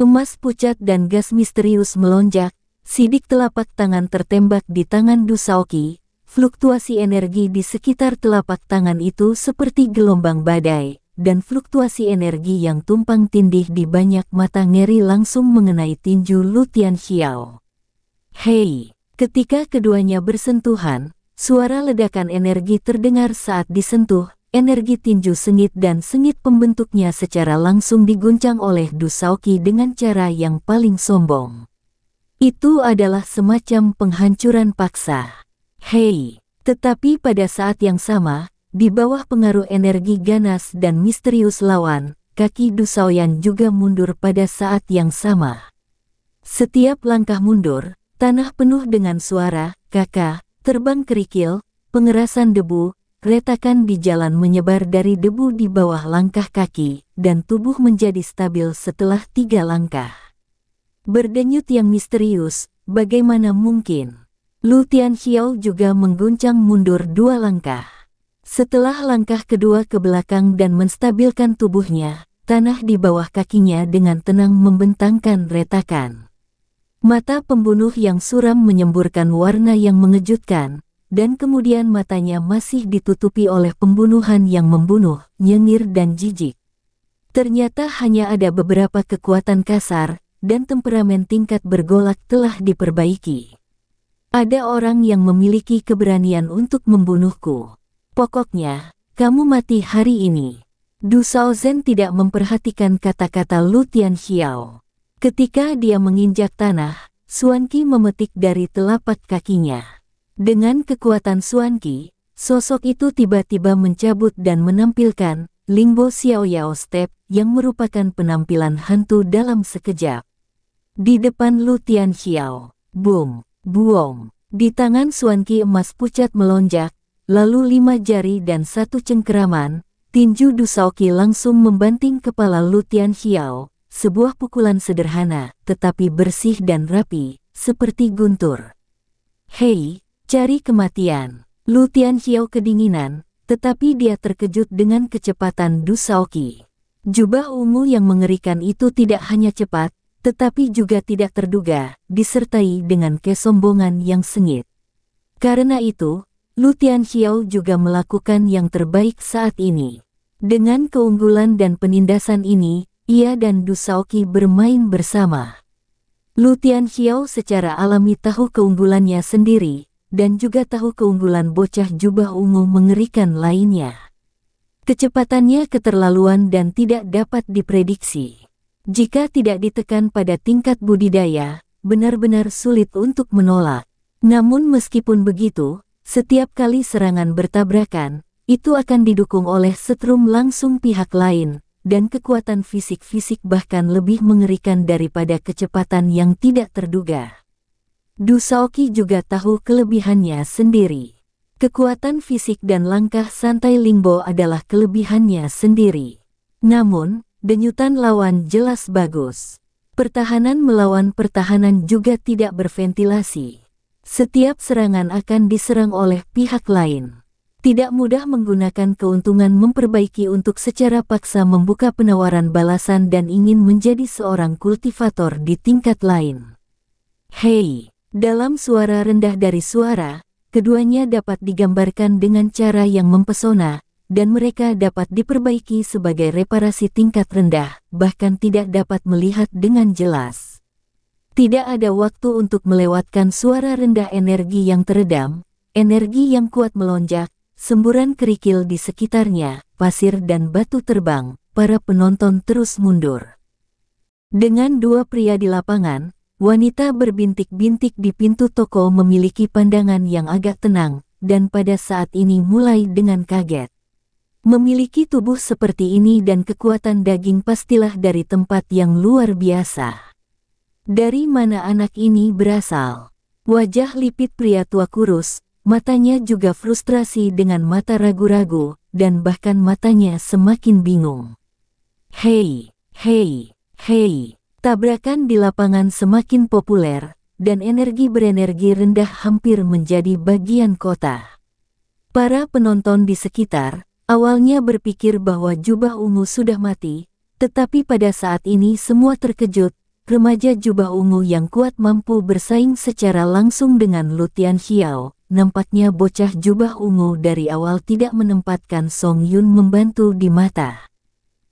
Emas pucat dan gas misterius melonjak, sidik telapak tangan tertembak di tangan Dusaoki, fluktuasi energi di sekitar telapak tangan itu seperti gelombang badai, dan fluktuasi energi yang tumpang tindih di banyak mata ngeri langsung mengenai tinju Lutian Xiao. Hei! Ketika keduanya bersentuhan, suara ledakan energi terdengar saat disentuh, energi tinju sengit dan sengit pembentuknya secara langsung diguncang oleh Dusauki dengan cara yang paling sombong. Itu adalah semacam penghancuran paksa. Hei, tetapi pada saat yang sama, di bawah pengaruh energi ganas dan misterius lawan, kaki Dusaoyan juga mundur pada saat yang sama. Setiap langkah mundur, Tanah penuh dengan suara, kakak, terbang kerikil, pengerasan debu, retakan di jalan menyebar dari debu di bawah langkah kaki, dan tubuh menjadi stabil setelah tiga langkah. Berdenyut yang misterius, bagaimana mungkin? Lu Tian Xiao juga mengguncang mundur dua langkah. Setelah langkah kedua ke belakang dan menstabilkan tubuhnya, tanah di bawah kakinya dengan tenang membentangkan retakan. Mata pembunuh yang suram menyemburkan warna yang mengejutkan, dan kemudian matanya masih ditutupi oleh pembunuhan yang membunuh, nyengir dan jijik. Ternyata hanya ada beberapa kekuatan kasar, dan temperamen tingkat bergolak telah diperbaiki. Ada orang yang memiliki keberanian untuk membunuhku. Pokoknya, kamu mati hari ini. Du Shaozhen tidak memperhatikan kata-kata Lu Tianxiao. Ketika dia menginjak tanah, Suanki memetik dari telapak kakinya. Dengan kekuatan Suanki, sosok itu tiba-tiba mencabut dan menampilkan Lingbo Xiao Yao Step yang merupakan penampilan hantu dalam sekejap. Di depan Lutian Xiao, boom, buong, di tangan Suanki emas pucat melonjak, lalu lima jari dan satu cengkeraman, tinju Dusaoki langsung membanting kepala Lutian Xiao, sebuah pukulan sederhana tetapi bersih dan rapi, seperti guntur. Hei, cari kematian. Lutian Xiao kedinginan, tetapi dia terkejut dengan kecepatan Dusaoki. Jubah ungu yang mengerikan itu tidak hanya cepat, tetapi juga tidak terduga, disertai dengan kesombongan yang sengit. Karena itu, Lutian Xiao juga melakukan yang terbaik saat ini. Dengan keunggulan dan penindasan ini, ia dan Dusaoki bermain bersama. Lutian Xiao secara alami tahu keunggulannya sendiri, dan juga tahu keunggulan bocah jubah ungu mengerikan lainnya. Kecepatannya keterlaluan dan tidak dapat diprediksi. Jika tidak ditekan pada tingkat budidaya, benar-benar sulit untuk menolak. Namun meskipun begitu, setiap kali serangan bertabrakan, itu akan didukung oleh setrum langsung pihak lain, dan kekuatan fisik-fisik bahkan lebih mengerikan daripada kecepatan yang tidak terduga. Saoki juga tahu kelebihannya sendiri. Kekuatan fisik dan langkah santai Lingbo adalah kelebihannya sendiri. Namun, denyutan lawan jelas bagus. Pertahanan melawan pertahanan juga tidak berventilasi. Setiap serangan akan diserang oleh pihak lain. Tidak mudah menggunakan keuntungan memperbaiki untuk secara paksa membuka penawaran balasan dan ingin menjadi seorang kultivator di tingkat lain. Hei, dalam suara rendah dari suara, keduanya dapat digambarkan dengan cara yang mempesona, dan mereka dapat diperbaiki sebagai reparasi tingkat rendah, bahkan tidak dapat melihat dengan jelas. Tidak ada waktu untuk melewatkan suara rendah energi yang teredam, energi yang kuat melonjak, Semburan kerikil di sekitarnya, pasir dan batu terbang, para penonton terus mundur. Dengan dua pria di lapangan, wanita berbintik-bintik di pintu toko memiliki pandangan yang agak tenang, dan pada saat ini mulai dengan kaget. Memiliki tubuh seperti ini dan kekuatan daging pastilah dari tempat yang luar biasa. Dari mana anak ini berasal? Wajah lipit pria tua kurus, Matanya juga frustrasi dengan mata ragu-ragu, dan bahkan matanya semakin bingung. Hei, hei, hei, tabrakan di lapangan semakin populer, dan energi berenergi rendah hampir menjadi bagian kota. Para penonton di sekitar, awalnya berpikir bahwa jubah ungu sudah mati, tetapi pada saat ini semua terkejut, remaja jubah ungu yang kuat mampu bersaing secara langsung dengan Lutian Xiao, nampaknya bocah jubah ungu dari awal tidak menempatkan Song Yun membantu di mata.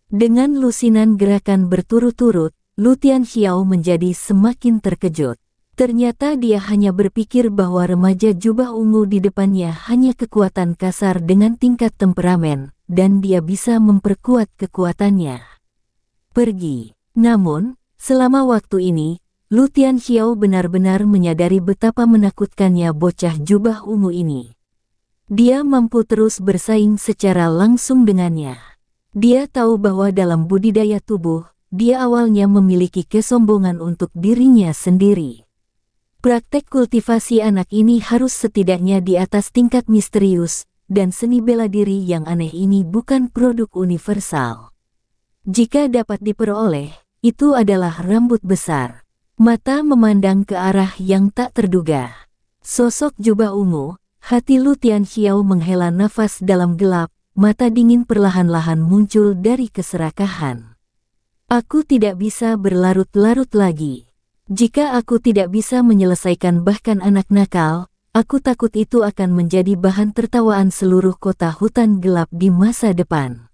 Dengan lusinan gerakan berturut-turut, Lutian Xiao menjadi semakin terkejut. Ternyata dia hanya berpikir bahwa remaja jubah ungu di depannya hanya kekuatan kasar dengan tingkat temperamen, dan dia bisa memperkuat kekuatannya. Pergi. Namun, selama waktu ini, Lutian Xiao benar-benar menyadari betapa menakutkannya bocah jubah ungu ini. Dia mampu terus bersaing secara langsung dengannya. Dia tahu bahwa dalam budidaya tubuh, dia awalnya memiliki kesombongan untuk dirinya sendiri. Praktek kultivasi anak ini harus setidaknya di atas tingkat misterius, dan seni bela diri yang aneh ini bukan produk universal. Jika dapat diperoleh, itu adalah rambut besar. Mata memandang ke arah yang tak terduga. Sosok jubah ungu, hati Lu Xiao menghela nafas dalam gelap, mata dingin perlahan-lahan muncul dari keserakahan. Aku tidak bisa berlarut-larut lagi. Jika aku tidak bisa menyelesaikan bahkan anak nakal, aku takut itu akan menjadi bahan tertawaan seluruh kota hutan gelap di masa depan.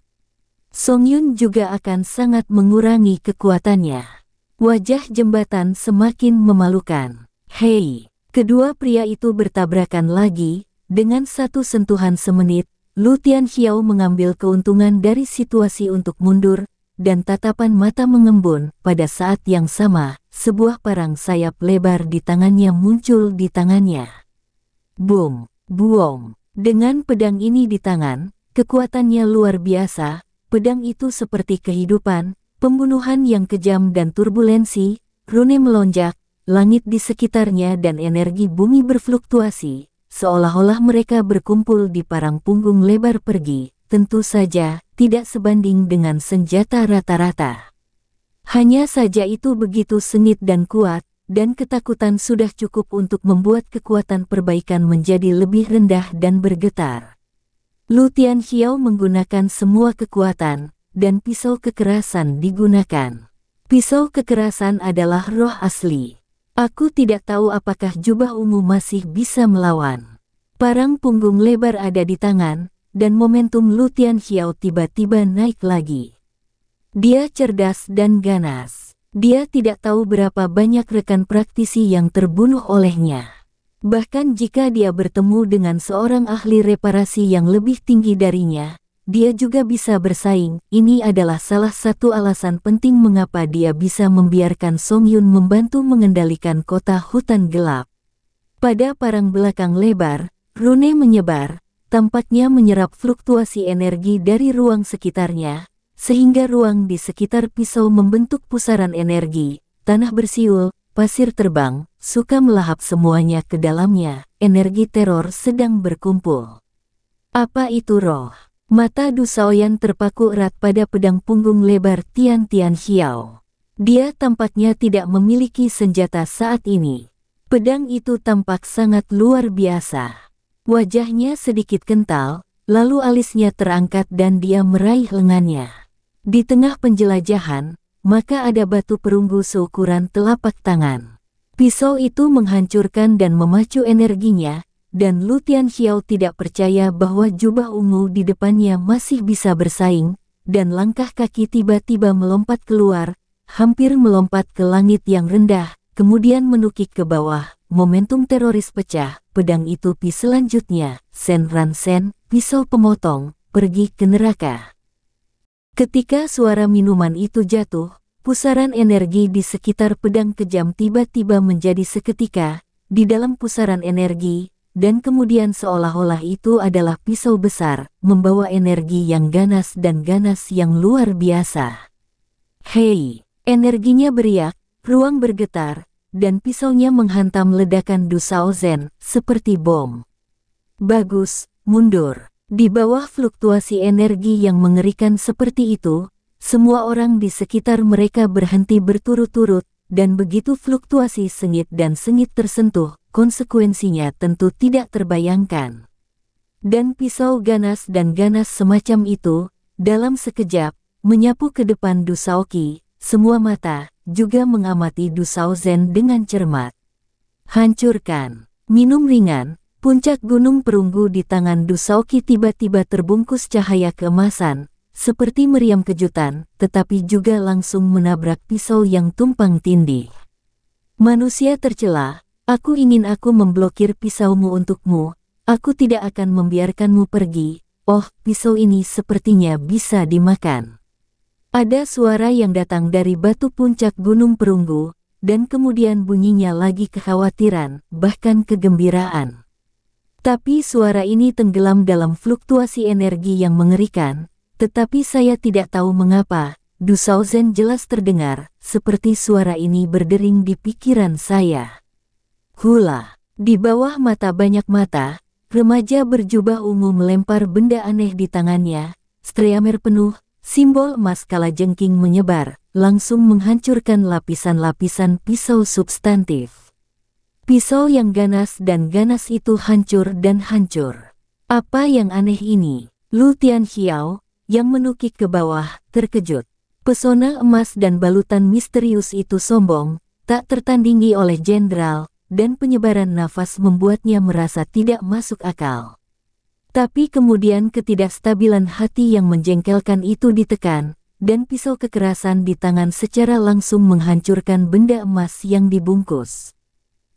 Song Yun juga akan sangat mengurangi kekuatannya. Wajah jembatan semakin memalukan. Hei! Kedua pria itu bertabrakan lagi, dengan satu sentuhan semenit, Lutian Xiao mengambil keuntungan dari situasi untuk mundur, dan tatapan mata mengembun. Pada saat yang sama, sebuah parang sayap lebar di tangannya muncul di tangannya. Boom! Buom! Dengan pedang ini di tangan, kekuatannya luar biasa, pedang itu seperti kehidupan, pembunuhan yang kejam dan turbulensi, Rune melonjak, langit di sekitarnya dan energi bumi berfluktuasi, seolah-olah mereka berkumpul di parang punggung lebar pergi, tentu saja tidak sebanding dengan senjata rata-rata. Hanya saja itu begitu sengit dan kuat, dan ketakutan sudah cukup untuk membuat kekuatan perbaikan menjadi lebih rendah dan bergetar. Lu Tianxiao menggunakan semua kekuatan, dan pisau kekerasan digunakan. Pisau kekerasan adalah roh asli. Aku tidak tahu apakah jubah ungu masih bisa melawan. Parang punggung lebar ada di tangan, dan momentum Lutian Xiao tiba-tiba naik lagi. Dia cerdas dan ganas. Dia tidak tahu berapa banyak rekan praktisi yang terbunuh olehnya. Bahkan jika dia bertemu dengan seorang ahli reparasi yang lebih tinggi darinya, dia juga bisa bersaing. Ini adalah salah satu alasan penting mengapa dia bisa membiarkan Song Yun membantu mengendalikan kota hutan gelap. Pada parang belakang lebar, Rune menyebar, tampaknya menyerap fluktuasi energi dari ruang sekitarnya, sehingga ruang di sekitar pisau membentuk pusaran energi, tanah bersiul, pasir terbang, suka melahap semuanya ke dalamnya, energi teror sedang berkumpul. Apa itu roh? Mata Dusaoyan terpaku erat pada pedang punggung lebar Tian Tian Xiao. Dia tampaknya tidak memiliki senjata saat ini. Pedang itu tampak sangat luar biasa. Wajahnya sedikit kental, lalu alisnya terangkat dan dia meraih lengannya. Di tengah penjelajahan, maka ada batu perunggu seukuran telapak tangan. Pisau itu menghancurkan dan memacu energinya, dan Lutian Xiao tidak percaya bahwa jubah ungu di depannya masih bisa bersaing, dan langkah kaki tiba-tiba melompat keluar, hampir melompat ke langit yang rendah, kemudian menukik ke bawah. Momentum teroris pecah, pedang itu pi selanjutnya, Sen Ran Sen, pisau pemotong, pergi ke neraka. Ketika suara minuman itu jatuh, pusaran energi di sekitar pedang kejam tiba-tiba menjadi seketika, di dalam pusaran energi, dan kemudian seolah-olah itu adalah pisau besar, membawa energi yang ganas dan ganas yang luar biasa. Hei, energinya beriak, ruang bergetar, dan pisaunya menghantam ledakan Dusao Zen, seperti bom. Bagus, mundur. Di bawah fluktuasi energi yang mengerikan seperti itu, semua orang di sekitar mereka berhenti berturut-turut, dan begitu fluktuasi sengit dan sengit tersentuh, konsekuensinya tentu tidak terbayangkan. Dan pisau ganas dan ganas semacam itu, dalam sekejap, menyapu ke depan Dusaoki, semua mata, juga mengamati Dusao Zen dengan cermat. Hancurkan, minum ringan, puncak gunung perunggu di tangan Dusaoki tiba-tiba terbungkus cahaya keemasan, seperti meriam kejutan, tetapi juga langsung menabrak pisau yang tumpang tindih. Manusia tercelah. Aku ingin aku memblokir pisaumu untukmu, aku tidak akan membiarkanmu pergi, oh pisau ini sepertinya bisa dimakan. Ada suara yang datang dari batu puncak gunung perunggu, dan kemudian bunyinya lagi kekhawatiran, bahkan kegembiraan. Tapi suara ini tenggelam dalam fluktuasi energi yang mengerikan, tetapi saya tidak tahu mengapa, Dusauzen jelas terdengar, seperti suara ini berdering di pikiran saya. Hula. Di bawah mata banyak mata, remaja berjubah ungu melempar benda aneh di tangannya. Streamer penuh, simbol emas kala jengking menyebar, langsung menghancurkan lapisan-lapisan pisau substantif. Pisau yang ganas dan ganas itu hancur dan hancur. Apa yang aneh ini? Lu Tian Xiao, yang menukik ke bawah, terkejut. Pesona emas dan balutan misterius itu sombong, tak tertandingi oleh jenderal, dan penyebaran nafas membuatnya merasa tidak masuk akal. Tapi kemudian ketidakstabilan hati yang menjengkelkan itu ditekan, dan pisau kekerasan di tangan secara langsung menghancurkan benda emas yang dibungkus.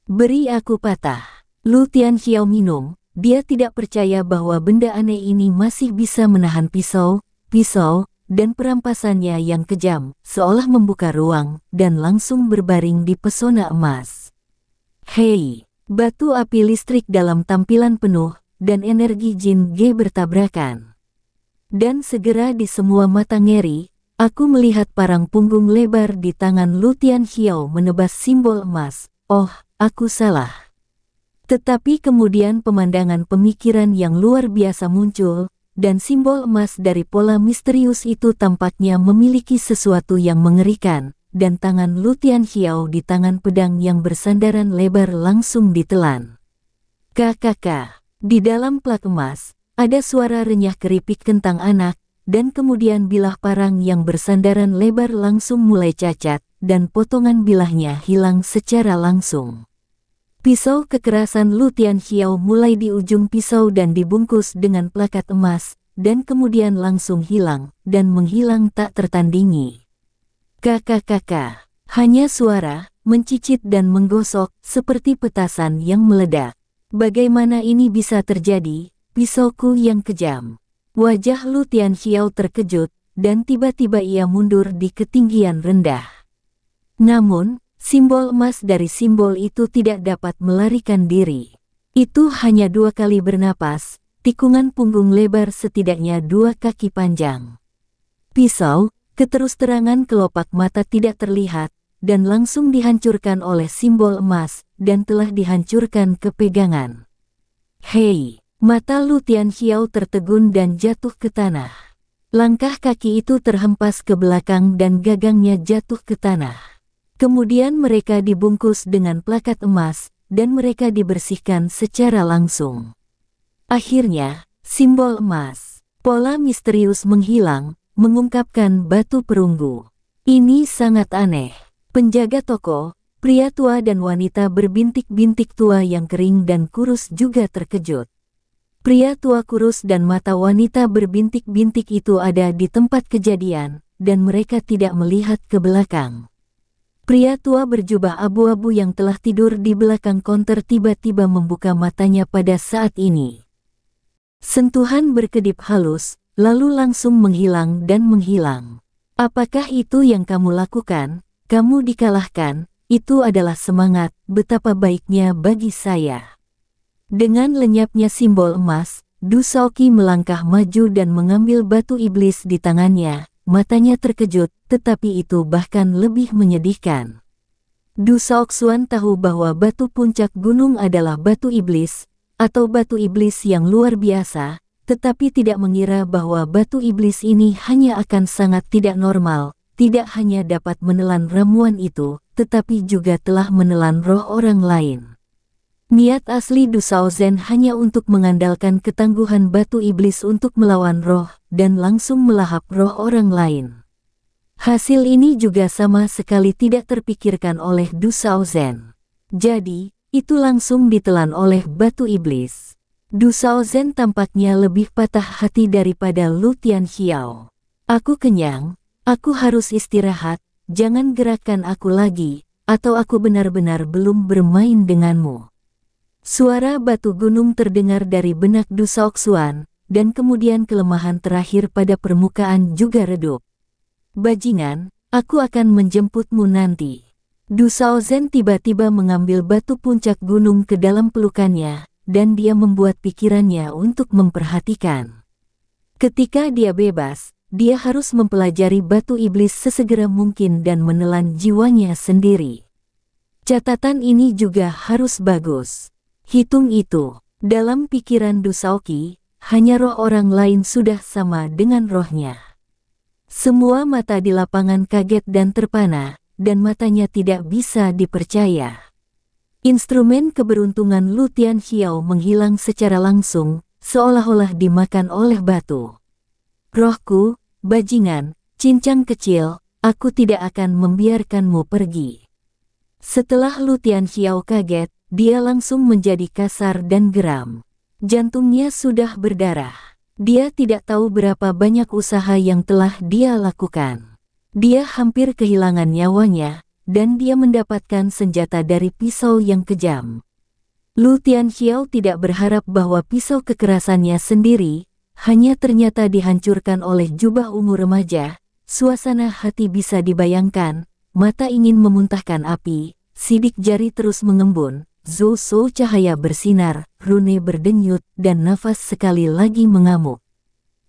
Beri aku patah. Lu Tian Xiao minum, dia tidak percaya bahwa benda aneh ini masih bisa menahan pisau, pisau, dan perampasannya yang kejam, seolah membuka ruang, dan langsung berbaring di pesona emas. Hei, batu api listrik dalam tampilan penuh dan energi Jin G bertabrakan. Dan segera di semua mata ngeri, aku melihat parang punggung lebar di tangan Lutian Xiao menebas simbol emas. Oh, aku salah. Tetapi kemudian pemandangan pemikiran yang luar biasa muncul, dan simbol emas dari pola misterius itu tampaknya memiliki sesuatu yang mengerikan, dan tangan Lutian Xiao di tangan pedang yang bersandaran lebar langsung ditelan. Kakak, di dalam plat emas, ada suara renyah keripik kentang anak, dan kemudian bilah parang yang bersandaran lebar langsung mulai cacat, dan potongan bilahnya hilang secara langsung. Pisau kekerasan Lutian Xiao mulai di ujung pisau dan dibungkus dengan plakat emas, dan kemudian langsung hilang, dan menghilang tak tertandingi kakak hanya suara, mencicit dan menggosok, seperti petasan yang meledak. Bagaimana ini bisa terjadi, pisauku yang kejam. Wajah Lu Tian Xiao terkejut, dan tiba-tiba ia mundur di ketinggian rendah. Namun, simbol emas dari simbol itu tidak dapat melarikan diri. Itu hanya dua kali bernapas, tikungan punggung lebar setidaknya dua kaki panjang. Pisau, Keterusterangan kelopak mata tidak terlihat, dan langsung dihancurkan oleh simbol emas, dan telah dihancurkan kepegangan. pegangan. Hei! Mata Lu Tian Xiao tertegun dan jatuh ke tanah. Langkah kaki itu terhempas ke belakang dan gagangnya jatuh ke tanah. Kemudian mereka dibungkus dengan plakat emas, dan mereka dibersihkan secara langsung. Akhirnya, simbol emas, pola misterius menghilang, mengungkapkan batu perunggu. Ini sangat aneh. Penjaga toko, pria tua dan wanita berbintik-bintik tua yang kering dan kurus juga terkejut. Pria tua kurus dan mata wanita berbintik-bintik itu ada di tempat kejadian, dan mereka tidak melihat ke belakang. Pria tua berjubah abu-abu yang telah tidur di belakang konter tiba-tiba membuka matanya pada saat ini. Sentuhan berkedip halus, lalu langsung menghilang dan menghilang. Apakah itu yang kamu lakukan? Kamu dikalahkan, itu adalah semangat betapa baiknya bagi saya. Dengan lenyapnya simbol emas, Dusoki melangkah maju dan mengambil batu iblis di tangannya, matanya terkejut, tetapi itu bahkan lebih menyedihkan. Dusaok Xuan tahu bahwa batu puncak gunung adalah batu iblis, atau batu iblis yang luar biasa, tetapi tidak mengira bahwa batu iblis ini hanya akan sangat tidak normal, tidak hanya dapat menelan ramuan itu, tetapi juga telah menelan roh orang lain. Niat asli Dusao Zen hanya untuk mengandalkan ketangguhan batu iblis untuk melawan roh dan langsung melahap roh orang lain. Hasil ini juga sama sekali tidak terpikirkan oleh Dusao Zen. Jadi, itu langsung ditelan oleh batu iblis. Du Zen tampaknya lebih patah hati daripada Lu Tian Xiao. Aku kenyang, aku harus istirahat, jangan gerakkan aku lagi, atau aku benar-benar belum bermain denganmu. Suara batu gunung terdengar dari benak Du Xuan, dan kemudian kelemahan terakhir pada permukaan juga redup. Bajingan, aku akan menjemputmu nanti. Du Zen tiba-tiba mengambil batu puncak gunung ke dalam pelukannya, dan dia membuat pikirannya untuk memperhatikan. Ketika dia bebas, dia harus mempelajari batu iblis sesegera mungkin dan menelan jiwanya sendiri. Catatan ini juga harus bagus. Hitung itu, dalam pikiran Dusauki, hanya roh orang lain sudah sama dengan rohnya. Semua mata di lapangan kaget dan terpana, dan matanya tidak bisa dipercaya. Instrumen keberuntungan Lutian Tian Xiao menghilang secara langsung, seolah-olah dimakan oleh batu. Rohku, bajingan, cincang kecil, aku tidak akan membiarkanmu pergi. Setelah Lutian Tian Xiao kaget, dia langsung menjadi kasar dan geram. Jantungnya sudah berdarah. Dia tidak tahu berapa banyak usaha yang telah dia lakukan. Dia hampir kehilangan nyawanya, dan dia mendapatkan senjata dari pisau yang kejam. Lu Xiao tidak berharap bahwa pisau kekerasannya sendiri, hanya ternyata dihancurkan oleh jubah ungu remaja, suasana hati bisa dibayangkan, mata ingin memuntahkan api, sidik jari terus mengembun, Zhou cahaya bersinar, rune berdenyut, dan nafas sekali lagi mengamuk.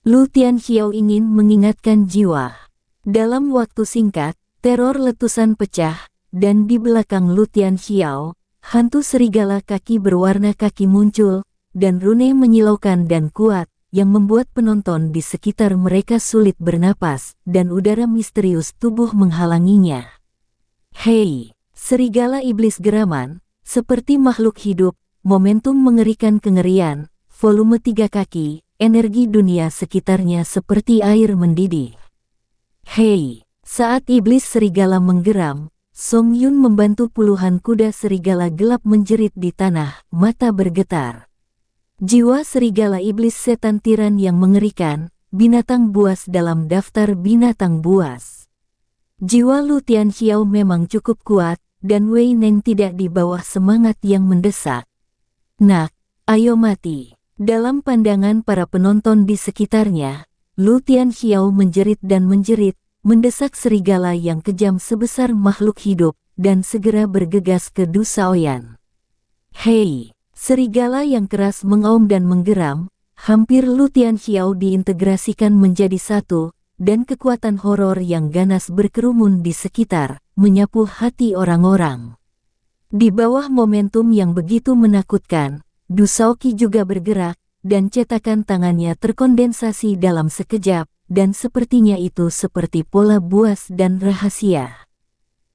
Lu Xiao ingin mengingatkan jiwa. Dalam waktu singkat, Teror letusan pecah, dan di belakang Lutian Xiao, hantu serigala kaki berwarna kaki muncul, dan Rune menyilaukan dan kuat, yang membuat penonton di sekitar mereka sulit bernapas, dan udara misterius tubuh menghalanginya. Hei, serigala iblis geraman, seperti makhluk hidup, momentum mengerikan kengerian, volume tiga kaki, energi dunia sekitarnya seperti air mendidih. Hei, saat iblis serigala menggeram, Song Yun membantu puluhan kuda serigala gelap menjerit di tanah, mata bergetar. Jiwa serigala iblis setan tiran yang mengerikan, binatang buas dalam daftar binatang buas. Jiwa Lu Tian Xiao memang cukup kuat, dan Wei Neng tidak di bawah semangat yang mendesak. Nak, ayo mati. Dalam pandangan para penonton di sekitarnya, Lu Tian Xiao menjerit dan menjerit, mendesak serigala yang kejam sebesar makhluk hidup, dan segera bergegas ke Dusaoyan. Hei, serigala yang keras mengaum dan menggeram, hampir Lutian Xiao diintegrasikan menjadi satu, dan kekuatan horor yang ganas berkerumun di sekitar, menyapu hati orang-orang. Di bawah momentum yang begitu menakutkan, Dusaoki juga bergerak, dan cetakan tangannya terkondensasi dalam sekejap, dan sepertinya itu seperti pola buas dan rahasia.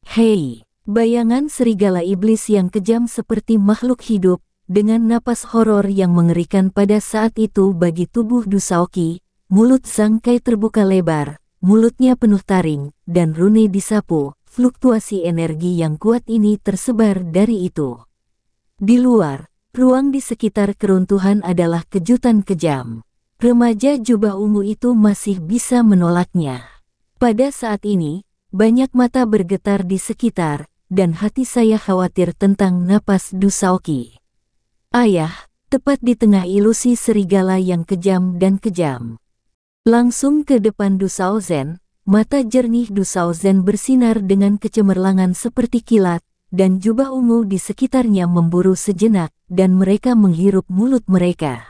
Hei, bayangan serigala iblis yang kejam seperti makhluk hidup, dengan napas horor yang mengerikan pada saat itu bagi tubuh Dusaoki, mulut sangkai terbuka lebar, mulutnya penuh taring, dan rune disapu, fluktuasi energi yang kuat ini tersebar dari itu. Di luar, ruang di sekitar keruntuhan adalah kejutan kejam remaja jubah ungu itu masih bisa menolaknya. Pada saat ini, banyak mata bergetar di sekitar, dan hati saya khawatir tentang napas Dusaoki. Ayah, tepat di tengah ilusi serigala yang kejam dan kejam. Langsung ke depan Dusao Zen, mata jernih Dusao Zen bersinar dengan kecemerlangan seperti kilat, dan jubah ungu di sekitarnya memburu sejenak, dan mereka menghirup mulut mereka.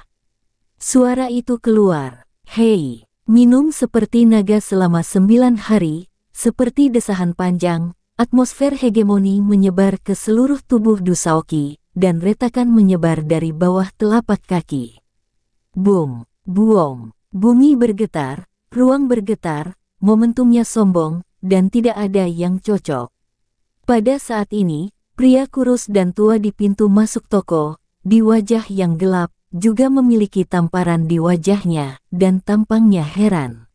Suara itu keluar. Hei, minum seperti naga selama sembilan hari, seperti desahan panjang, atmosfer hegemoni menyebar ke seluruh tubuh Dusaoki, dan retakan menyebar dari bawah telapak kaki. Boom, buom, bumi bergetar, ruang bergetar, momentumnya sombong, dan tidak ada yang cocok. Pada saat ini, pria kurus dan tua di pintu masuk toko, di wajah yang gelap, juga memiliki tamparan di wajahnya dan tampangnya heran.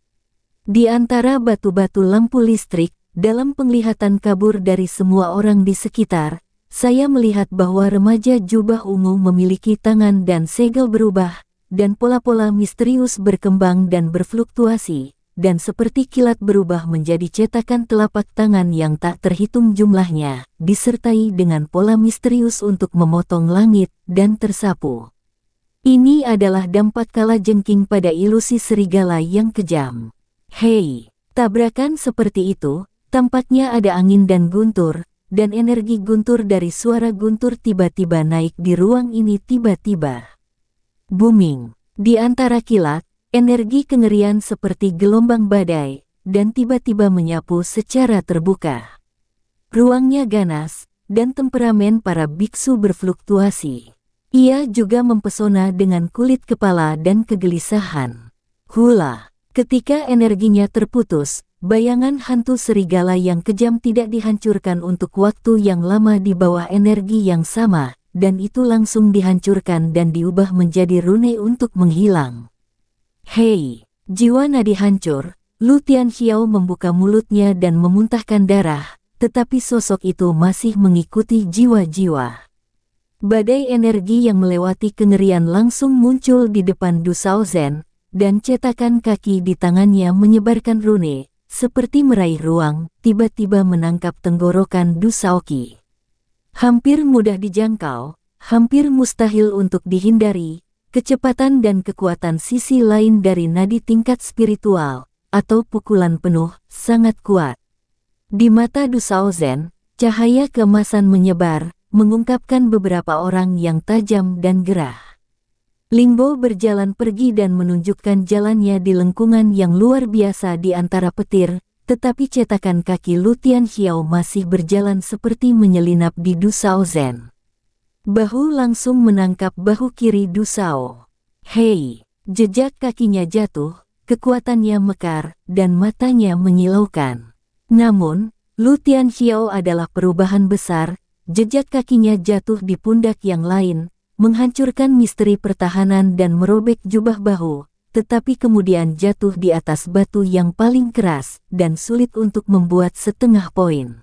Di antara batu-batu lampu listrik, dalam penglihatan kabur dari semua orang di sekitar, saya melihat bahwa remaja jubah ungu memiliki tangan dan segel berubah, dan pola-pola misterius berkembang dan berfluktuasi, dan seperti kilat berubah menjadi cetakan telapak tangan yang tak terhitung jumlahnya, disertai dengan pola misterius untuk memotong langit dan tersapu. Ini adalah dampak kalah jengking pada ilusi serigala yang kejam. Hei, tabrakan seperti itu, tampaknya ada angin dan guntur, dan energi guntur dari suara guntur tiba-tiba naik di ruang ini tiba-tiba. Booming. Di antara kilat, energi kengerian seperti gelombang badai, dan tiba-tiba menyapu secara terbuka. Ruangnya ganas, dan temperamen para biksu berfluktuasi. Ia juga mempesona dengan kulit kepala dan kegelisahan. Hula, ketika energinya terputus, bayangan hantu serigala yang kejam tidak dihancurkan untuk waktu yang lama di bawah energi yang sama, dan itu langsung dihancurkan dan diubah menjadi rune untuk menghilang. Hei, jiwa nadi hancur, Lu Tian Xiao membuka mulutnya dan memuntahkan darah, tetapi sosok itu masih mengikuti jiwa-jiwa. Badai energi yang melewati kengerian langsung muncul di depan Sao Zen, dan cetakan kaki di tangannya menyebarkan rune, seperti meraih ruang, tiba-tiba menangkap tenggorokan Dusaoki. Hampir mudah dijangkau, hampir mustahil untuk dihindari, kecepatan dan kekuatan sisi lain dari nadi tingkat spiritual, atau pukulan penuh, sangat kuat. Di mata Sao Zen, cahaya kemasan menyebar, mengungkapkan beberapa orang yang tajam dan gerah. Lingbo berjalan pergi dan menunjukkan jalannya di lengkungan yang luar biasa di antara petir, tetapi cetakan kaki Lutian Xiao masih berjalan seperti menyelinap di Dusao Zen. Bahu langsung menangkap bahu kiri Dusao. Hei, jejak kakinya jatuh, kekuatannya mekar, dan matanya menyilaukan. Namun, Lutian Xiao adalah perubahan besar, Jejak kakinya jatuh di pundak yang lain, menghancurkan misteri pertahanan dan merobek jubah bahu, tetapi kemudian jatuh di atas batu yang paling keras dan sulit untuk membuat setengah poin.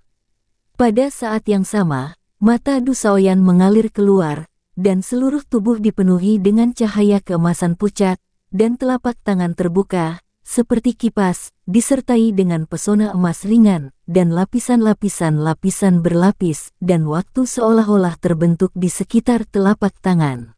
Pada saat yang sama, mata Dusaoyan mengalir keluar, dan seluruh tubuh dipenuhi dengan cahaya keemasan pucat, dan telapak tangan terbuka, seperti kipas, disertai dengan pesona emas ringan, dan lapisan-lapisan-lapisan berlapis, dan waktu seolah-olah terbentuk di sekitar telapak tangan.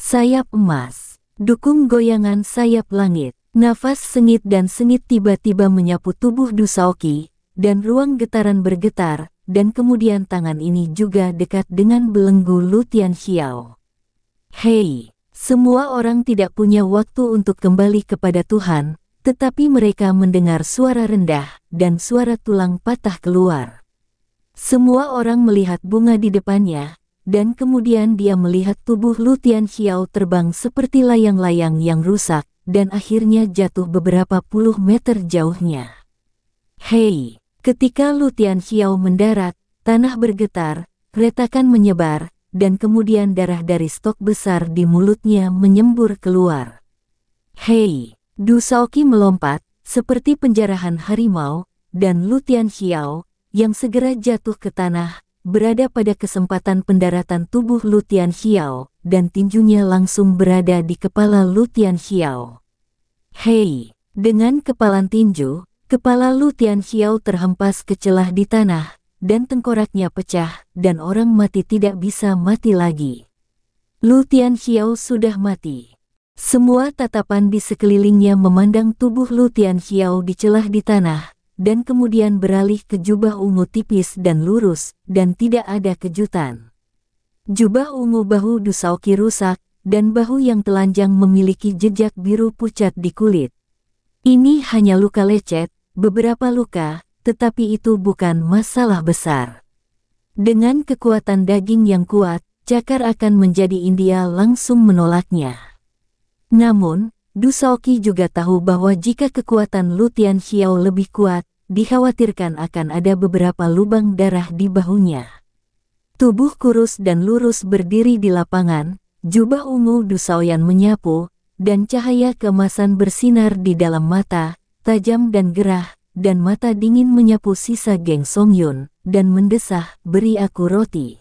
Sayap emas, dukung goyangan sayap langit, nafas sengit dan sengit tiba-tiba menyapu tubuh Dusaoki, dan ruang getaran bergetar, dan kemudian tangan ini juga dekat dengan belenggu Lutian Xiao. Hei! Semua orang tidak punya waktu untuk kembali kepada Tuhan, tetapi mereka mendengar suara rendah dan suara tulang patah keluar. Semua orang melihat bunga di depannya, dan kemudian dia melihat tubuh Lutian Xiao terbang seperti layang-layang yang rusak, dan akhirnya jatuh beberapa puluh meter jauhnya. Hei! Ketika Lutian Xiao mendarat, tanah bergetar, retakan menyebar, dan kemudian darah dari stok besar di mulutnya menyembur keluar. Hei! Dusauki melompat, seperti penjarahan harimau, dan Lutian Xiao, yang segera jatuh ke tanah, berada pada kesempatan pendaratan tubuh Lutian Xiao, dan tinjunya langsung berada di kepala Lutian Xiao. Hei! Dengan kepalan tinju, kepala Lutian Xiao terhempas ke celah di tanah, dan tengkoraknya pecah, dan orang mati tidak bisa mati lagi. Lutian Xiao sudah mati. Semua tatapan di sekelilingnya memandang tubuh Lutian Lu di celah di tanah, dan kemudian beralih ke jubah ungu tipis dan lurus, dan tidak ada kejutan. Jubah ungu bahu Dusauki rusak, dan bahu yang telanjang memiliki jejak biru pucat di kulit. Ini hanya luka lecet, beberapa luka, tetapi itu bukan masalah besar. Dengan kekuatan daging yang kuat, Cakar akan menjadi India langsung menolaknya. Namun, Shaoqi juga tahu bahwa jika kekuatan Lutian Xiao lebih kuat, dikhawatirkan akan ada beberapa lubang darah di bahunya. Tubuh kurus dan lurus berdiri di lapangan, jubah ungu Shaoyan menyapu, dan cahaya kemasan bersinar di dalam mata, tajam dan gerah, dan mata dingin menyapu sisa geng Songyun, dan mendesah, beri aku roti.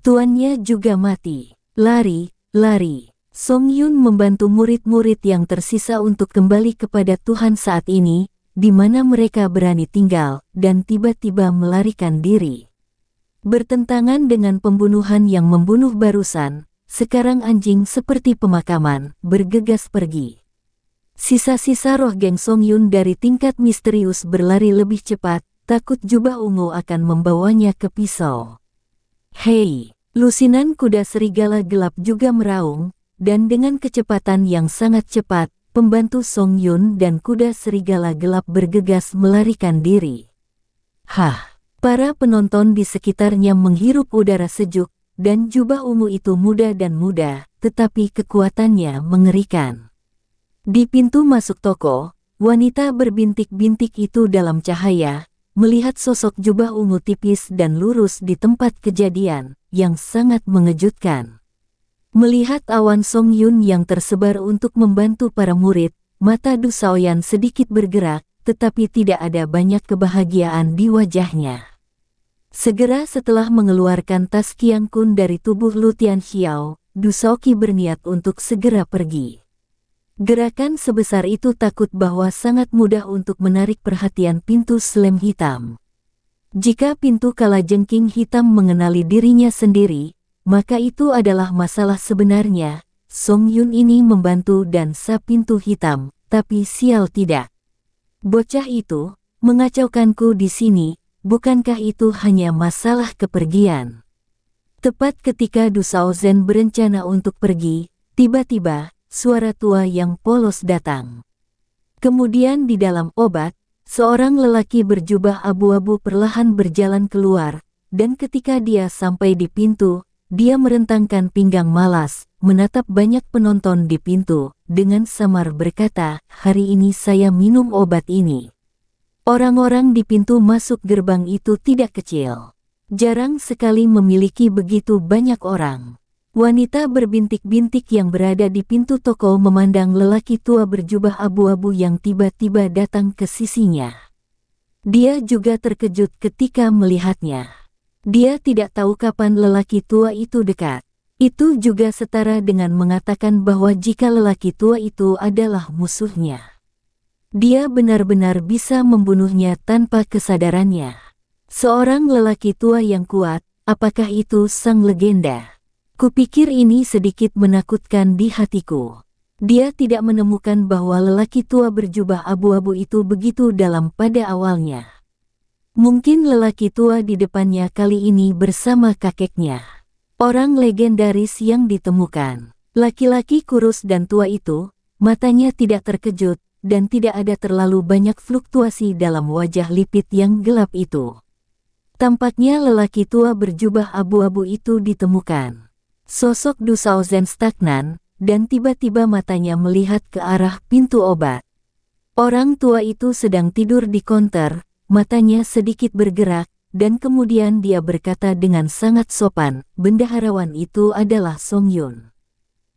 Tuannya juga mati. Lari, lari. Song Yun membantu murid-murid yang tersisa untuk kembali kepada Tuhan saat ini, di mana mereka berani tinggal dan tiba-tiba melarikan diri. Bertentangan dengan pembunuhan yang membunuh barusan, sekarang anjing seperti pemakaman, bergegas pergi. Sisa-sisa roh geng Song Yun dari tingkat misterius berlari lebih cepat, takut jubah ungu akan membawanya ke pisau. Hei, lusinan kuda serigala gelap juga meraung, dan dengan kecepatan yang sangat cepat, pembantu Song Yun dan kuda serigala gelap bergegas melarikan diri. Hah! Para penonton di sekitarnya menghirup udara sejuk, dan jubah ungu itu muda dan muda, tetapi kekuatannya mengerikan. Di pintu masuk toko, wanita berbintik-bintik itu dalam cahaya, melihat sosok jubah ungu tipis dan lurus di tempat kejadian, yang sangat mengejutkan. Melihat awan Song Yun yang tersebar untuk membantu para murid, mata Du Saoyan sedikit bergerak, tetapi tidak ada banyak kebahagiaan di wajahnya. Segera setelah mengeluarkan tas Kiang Kun dari tubuh Lutian Xiao, Du Saoki berniat untuk segera pergi. Gerakan sebesar itu takut bahwa sangat mudah untuk menarik perhatian pintu slem hitam. Jika pintu kalajengking hitam mengenali dirinya sendiri, maka itu adalah masalah sebenarnya. Song Yun ini membantu dan Sapintu hitam, tapi sial tidak. Bocah itu mengacaukanku di sini, bukankah itu hanya masalah kepergian? Tepat ketika Sao Zen berencana untuk pergi, tiba-tiba suara tua yang polos datang. Kemudian di dalam obat, seorang lelaki berjubah abu-abu perlahan berjalan keluar, dan ketika dia sampai di pintu, dia merentangkan pinggang malas, menatap banyak penonton di pintu, dengan samar berkata, hari ini saya minum obat ini. Orang-orang di pintu masuk gerbang itu tidak kecil. Jarang sekali memiliki begitu banyak orang. Wanita berbintik-bintik yang berada di pintu toko memandang lelaki tua berjubah abu-abu yang tiba-tiba datang ke sisinya. Dia juga terkejut ketika melihatnya. Dia tidak tahu kapan lelaki tua itu dekat. Itu juga setara dengan mengatakan bahwa jika lelaki tua itu adalah musuhnya. Dia benar-benar bisa membunuhnya tanpa kesadarannya. Seorang lelaki tua yang kuat, apakah itu sang legenda? Kupikir ini sedikit menakutkan di hatiku. Dia tidak menemukan bahwa lelaki tua berjubah abu-abu itu begitu dalam pada awalnya. Mungkin lelaki tua di depannya kali ini bersama kakeknya. Orang legendaris yang ditemukan. Laki-laki kurus dan tua itu, matanya tidak terkejut, dan tidak ada terlalu banyak fluktuasi dalam wajah lipit yang gelap itu. Tampaknya lelaki tua berjubah abu-abu itu ditemukan. Sosok Dusao Zen stagnan, dan tiba-tiba matanya melihat ke arah pintu obat. Orang tua itu sedang tidur di konter, Matanya sedikit bergerak, dan kemudian dia berkata dengan sangat sopan, bendaharawan itu adalah Song Yun.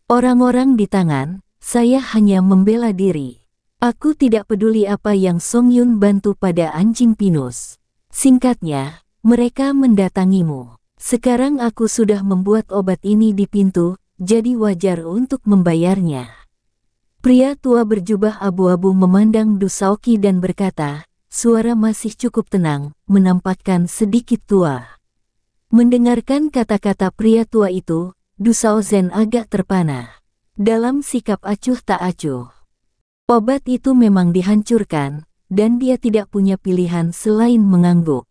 Orang-orang di tangan, saya hanya membela diri. Aku tidak peduli apa yang Song Yun bantu pada anjing pinus. Singkatnya, mereka mendatangimu. Sekarang aku sudah membuat obat ini di pintu, jadi wajar untuk membayarnya. Pria tua berjubah abu-abu memandang Dusauki dan berkata, suara masih cukup tenang, menampakkan sedikit tua. Mendengarkan kata-kata pria tua itu, Dusao Zen agak terpana. Dalam sikap acuh tak acuh. Obat itu memang dihancurkan, dan dia tidak punya pilihan selain mengangguk.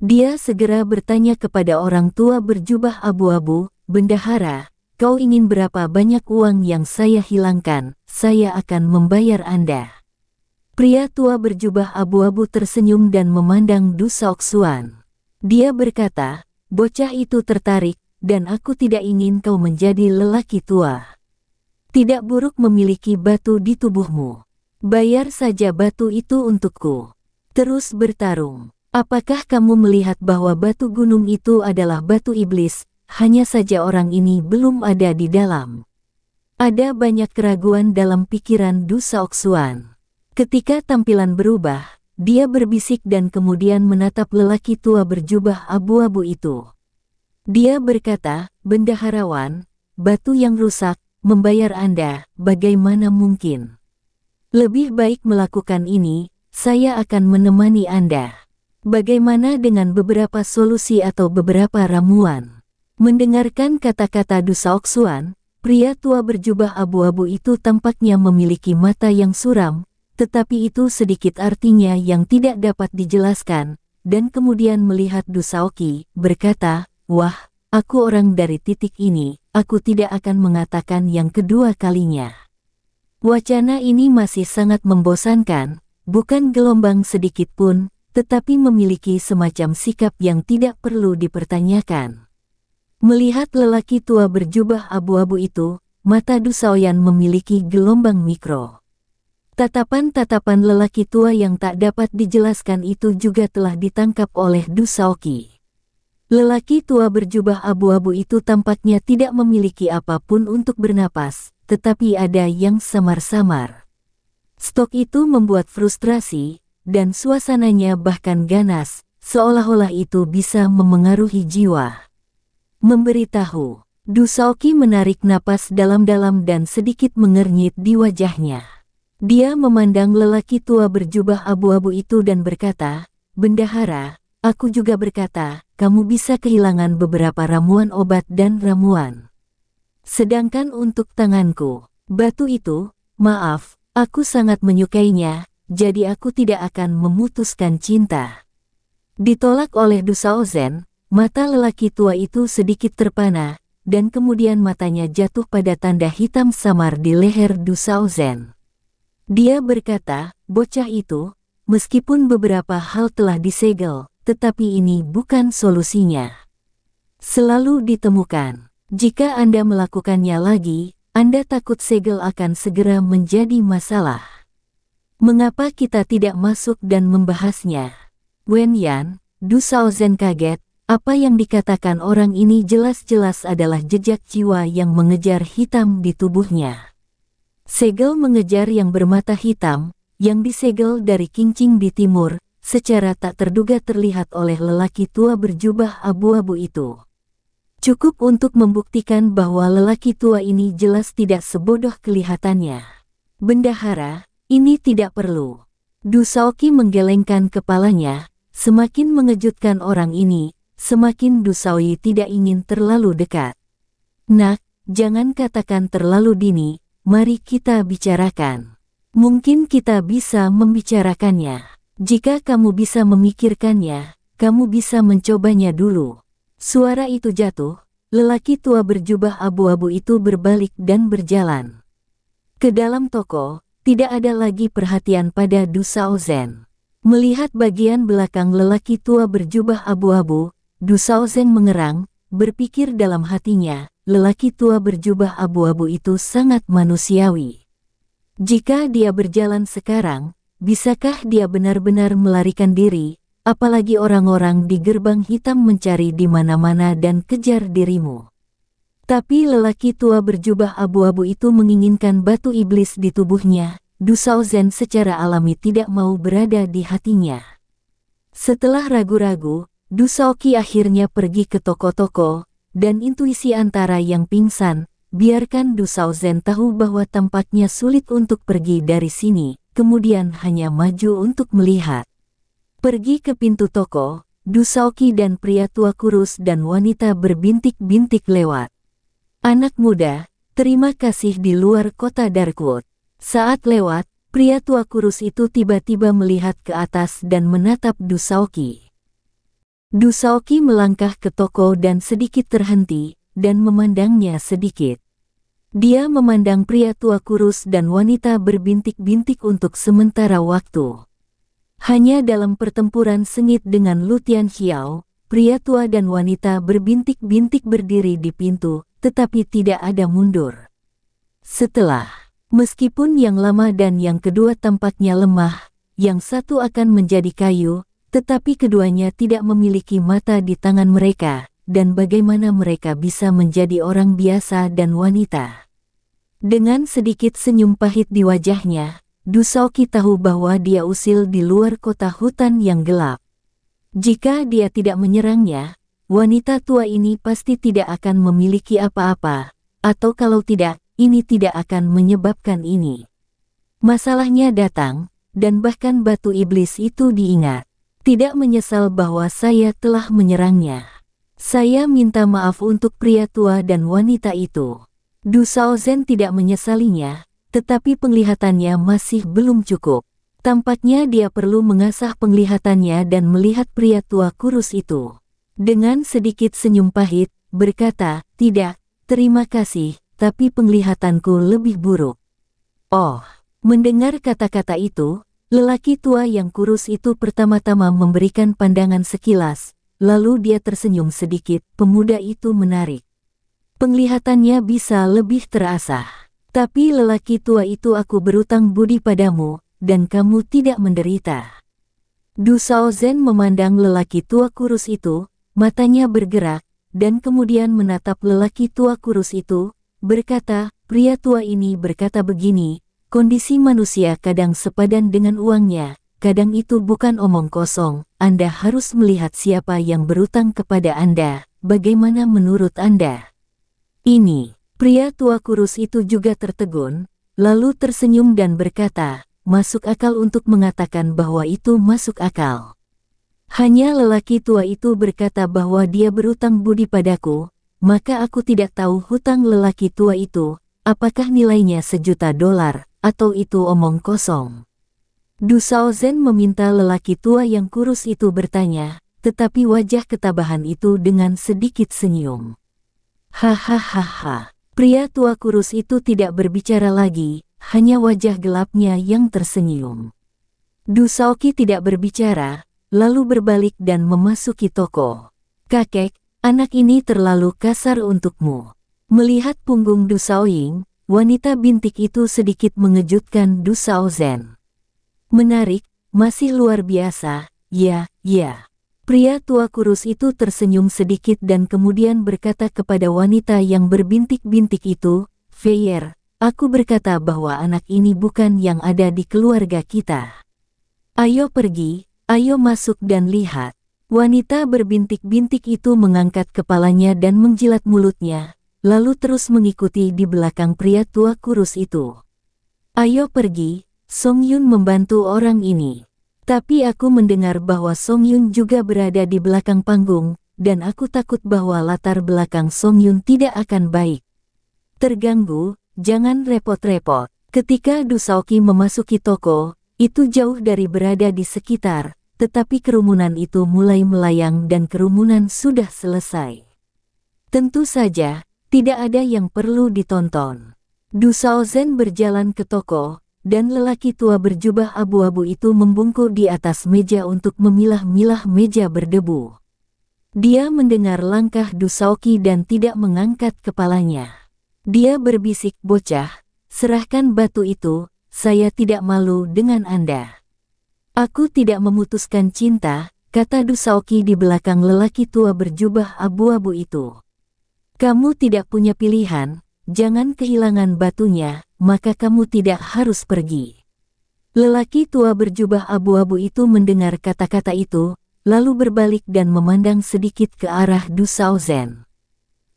Dia segera bertanya kepada orang tua berjubah abu-abu, Bendahara, kau ingin berapa banyak uang yang saya hilangkan, saya akan membayar Anda. Pria tua berjubah abu-abu tersenyum dan memandang Dusok Suan. Dia berkata, bocah itu tertarik, dan aku tidak ingin kau menjadi lelaki tua. Tidak buruk memiliki batu di tubuhmu. Bayar saja batu itu untukku. Terus bertarung. Apakah kamu melihat bahwa batu gunung itu adalah batu iblis, hanya saja orang ini belum ada di dalam. Ada banyak keraguan dalam pikiran Dusa Oksuan. Ketika tampilan berubah, dia berbisik dan kemudian menatap lelaki tua berjubah abu-abu itu. Dia berkata, Bendaharawan, batu yang rusak, membayar Anda, bagaimana mungkin? Lebih baik melakukan ini, saya akan menemani Anda. Bagaimana dengan beberapa solusi atau beberapa ramuan? Mendengarkan kata-kata Dusaoksuan, pria tua berjubah abu-abu itu tampaknya memiliki mata yang suram, tetapi itu sedikit artinya yang tidak dapat dijelaskan, dan kemudian melihat Dusaoki, berkata, Wah, aku orang dari titik ini, aku tidak akan mengatakan yang kedua kalinya. Wacana ini masih sangat membosankan, bukan gelombang sedikit pun, tetapi memiliki semacam sikap yang tidak perlu dipertanyakan. Melihat lelaki tua berjubah abu-abu itu, mata Dusaoyan memiliki gelombang mikro. Tatapan-tatapan lelaki tua yang tak dapat dijelaskan itu juga telah ditangkap oleh Dusaoki. Lelaki tua berjubah abu-abu itu tampaknya tidak memiliki apapun untuk bernapas, tetapi ada yang samar-samar. Stok itu membuat frustrasi, dan suasananya bahkan ganas, seolah-olah itu bisa memengaruhi jiwa. Memberitahu, Dusaoki menarik napas dalam-dalam dan sedikit mengernyit di wajahnya. Dia memandang lelaki tua berjubah abu-abu itu dan berkata, Bendahara, aku juga berkata, kamu bisa kehilangan beberapa ramuan obat dan ramuan. Sedangkan untuk tanganku, batu itu, maaf, aku sangat menyukainya, jadi aku tidak akan memutuskan cinta. Ditolak oleh Dusa Ozen, mata lelaki tua itu sedikit terpana, dan kemudian matanya jatuh pada tanda hitam samar di leher Dusa Ozen. Dia berkata, bocah itu, meskipun beberapa hal telah disegel, tetapi ini bukan solusinya. Selalu ditemukan. Jika Anda melakukannya lagi, Anda takut segel akan segera menjadi masalah. Mengapa kita tidak masuk dan membahasnya? Wen Yan, Du Shaozhen kaget, apa yang dikatakan orang ini jelas-jelas adalah jejak jiwa yang mengejar hitam di tubuhnya. Segel mengejar yang bermata hitam, yang disegel dari kincing di timur, secara tak terduga terlihat oleh lelaki tua berjubah abu-abu itu. Cukup untuk membuktikan bahwa lelaki tua ini jelas tidak sebodoh kelihatannya. Bendahara, ini tidak perlu. Dusaoki menggelengkan kepalanya, semakin mengejutkan orang ini, semakin Dusaoyi tidak ingin terlalu dekat. Nak, jangan katakan terlalu dini, mari kita bicarakan. Mungkin kita bisa membicarakannya. Jika kamu bisa memikirkannya, kamu bisa mencobanya dulu. Suara itu jatuh, lelaki tua berjubah abu-abu itu berbalik dan berjalan. Ke dalam toko, tidak ada lagi perhatian pada Dusao Zen. Melihat bagian belakang lelaki tua berjubah abu-abu, Dusao Zen mengerang, berpikir dalam hatinya, lelaki tua berjubah abu-abu itu sangat manusiawi. Jika dia berjalan sekarang, bisakah dia benar-benar melarikan diri, apalagi orang-orang di gerbang hitam mencari di mana-mana dan kejar dirimu? Tapi lelaki tua berjubah abu-abu itu menginginkan batu iblis di tubuhnya, Dusao Zen secara alami tidak mau berada di hatinya. Setelah ragu-ragu, Ki akhirnya pergi ke toko-toko, dan intuisi antara yang pingsan, biarkan Du Zen tahu bahwa tempatnya sulit untuk pergi dari sini, kemudian hanya maju untuk melihat. Pergi ke pintu toko, Du Saoki dan pria tua kurus dan wanita berbintik-bintik lewat. Anak muda, terima kasih di luar kota Darkwood. Saat lewat, pria tua kurus itu tiba-tiba melihat ke atas dan menatap Du Saoki. Saoki melangkah ke toko dan sedikit terhenti, dan memandangnya sedikit. Dia memandang pria tua kurus dan wanita berbintik-bintik untuk sementara waktu. Hanya dalam pertempuran sengit dengan Lutian Xiao, pria tua dan wanita berbintik-bintik berdiri di pintu, tetapi tidak ada mundur. Setelah, meskipun yang lama dan yang kedua tampaknya lemah, yang satu akan menjadi kayu, tetapi keduanya tidak memiliki mata di tangan mereka, dan bagaimana mereka bisa menjadi orang biasa dan wanita. Dengan sedikit senyum pahit di wajahnya, Dusoki tahu bahwa dia usil di luar kota hutan yang gelap. Jika dia tidak menyerangnya, wanita tua ini pasti tidak akan memiliki apa-apa, atau kalau tidak, ini tidak akan menyebabkan ini. Masalahnya datang, dan bahkan batu iblis itu diingat tidak menyesal bahwa saya telah menyerangnya. Saya minta maaf untuk pria tua dan wanita itu. Du Shaozhen tidak menyesalinya, tetapi penglihatannya masih belum cukup. Tampaknya dia perlu mengasah penglihatannya dan melihat pria tua kurus itu. Dengan sedikit senyum pahit, berkata, tidak, terima kasih, tapi penglihatanku lebih buruk. Oh, mendengar kata-kata itu, Lelaki tua yang kurus itu pertama-tama memberikan pandangan sekilas, lalu dia tersenyum sedikit, pemuda itu menarik. Penglihatannya bisa lebih terasa. Tapi lelaki tua itu aku berutang budi padamu, dan kamu tidak menderita. Du Sao Zen memandang lelaki tua kurus itu, matanya bergerak, dan kemudian menatap lelaki tua kurus itu, berkata, pria tua ini berkata begini, Kondisi manusia kadang sepadan dengan uangnya, kadang itu bukan omong kosong. Anda harus melihat siapa yang berutang kepada Anda, bagaimana menurut Anda. Ini, pria tua kurus itu juga tertegun, lalu tersenyum dan berkata, masuk akal untuk mengatakan bahwa itu masuk akal. Hanya lelaki tua itu berkata bahwa dia berutang budi padaku, maka aku tidak tahu hutang lelaki tua itu, apakah nilainya sejuta dolar, atau itu omong kosong. Dusao Zen meminta lelaki tua yang kurus itu bertanya, tetapi wajah ketabahan itu dengan sedikit senyum. Hahaha, pria tua kurus itu tidak berbicara lagi, hanya wajah gelapnya yang tersenyum. Dusaoki tidak berbicara, lalu berbalik dan memasuki toko. Kakek, anak ini terlalu kasar untukmu. Melihat punggung Dusaoying, wanita bintik itu sedikit mengejutkan Du Zen. Menarik, masih luar biasa, ya, ya. Pria tua kurus itu tersenyum sedikit dan kemudian berkata kepada wanita yang berbintik-bintik itu, Feyer, aku berkata bahwa anak ini bukan yang ada di keluarga kita. Ayo pergi, ayo masuk dan lihat. Wanita berbintik-bintik itu mengangkat kepalanya dan menjilat mulutnya, lalu terus mengikuti di belakang pria tua kurus itu. Ayo pergi, Song Yun membantu orang ini. Tapi aku mendengar bahwa Song Yun juga berada di belakang panggung, dan aku takut bahwa latar belakang Song Yun tidak akan baik. Terganggu, jangan repot-repot. Ketika Saoki memasuki toko, itu jauh dari berada di sekitar, tetapi kerumunan itu mulai melayang dan kerumunan sudah selesai. Tentu saja, tidak ada yang perlu ditonton. Dusao Zen berjalan ke toko, dan lelaki tua berjubah abu-abu itu membungkuk di atas meja untuk memilah-milah meja berdebu. Dia mendengar langkah Dusaoki dan tidak mengangkat kepalanya. Dia berbisik bocah, serahkan batu itu, saya tidak malu dengan Anda. Aku tidak memutuskan cinta, kata Dusaoki di belakang lelaki tua berjubah abu-abu itu. Kamu tidak punya pilihan, jangan kehilangan batunya, maka kamu tidak harus pergi. Lelaki tua berjubah abu-abu itu mendengar kata-kata itu, lalu berbalik dan memandang sedikit ke arah Dusao Zen.